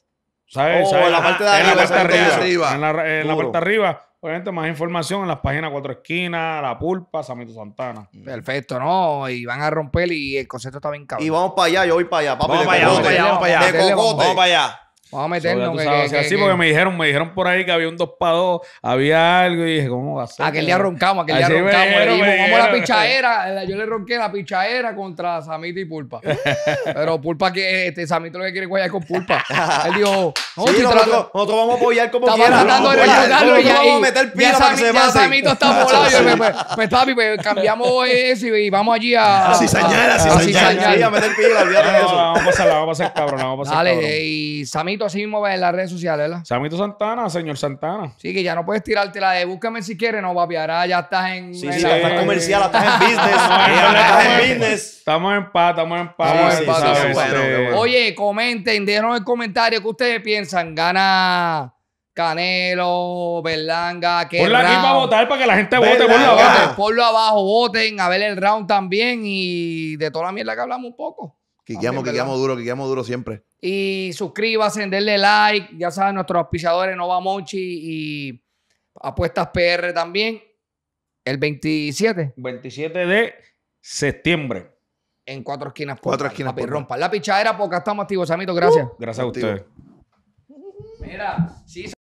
¿Sabes? Oh, en la parte de arriba. En la parte arriba. en la parte arriba Obviamente, más información en las páginas Cuatro Esquinas, La Pulpa, Samito Santana. Mm. Perfecto, ¿no? Y van a romper y el concepto está bien cabrón. Y vamos para allá, yo voy para allá. vamos, para allá, vamos para allá, vamos para allá. Vamos para allá. Vamos a meternos. Que, sí, porque me dijeron, me dijeron por ahí que había un dos para dos había algo y dije, ¿cómo va a ser? Aquel día roncamos, aquel día roncamos. vamos a la pichadera. Yo le ronqué la pichadera contra Samito y Pulpa. Pero Pulpa, que este, Samito lo que quiere es con Pulpa. Él dijo, nosotros, nosotros, vamos a apoyar como quiera. vamos a meter pila para que se Ya Samito está volado. pues, papi, pues, cambiamos eso y vamos allí a... A cizañar, a cizañar. a meter pila, de eso. Vamos a pasar vamos a pasar cabrón, vamos a pasar cabrón. Dale, y Samito así mismo en las redes sociales, ¿verdad? Samito Santana, señor Santana. Sí, que ya no puedes tirarte la de búscame si quieres, no, va a Ahora ya estás en. Sí, sí, la estás eh, comercial, estás en business. en business. Estamos en paz, estamos en paz. Este, Oye, comenten, déjenos en comentarios qué ustedes piensan. Gana. Canelo, Berlanga, que Ponlo aquí para votar para que la gente vote. Ponlo abajo. Ponlo abajo, voten, a ver el round también y de toda la mierda que hablamos un poco. Quiqueamos, quiqueamos duro, quiqueamos duro siempre. Y suscríbase, denle like. Ya saben, nuestros auspiciadores Nova mochi y Apuestas PR también. El 27. 27 de septiembre. En cuatro esquinas. cuatro esquinas. rompa. La pichadera porque estamos activos, Samito. Gracias. gracias a ustedes. Mira, sí.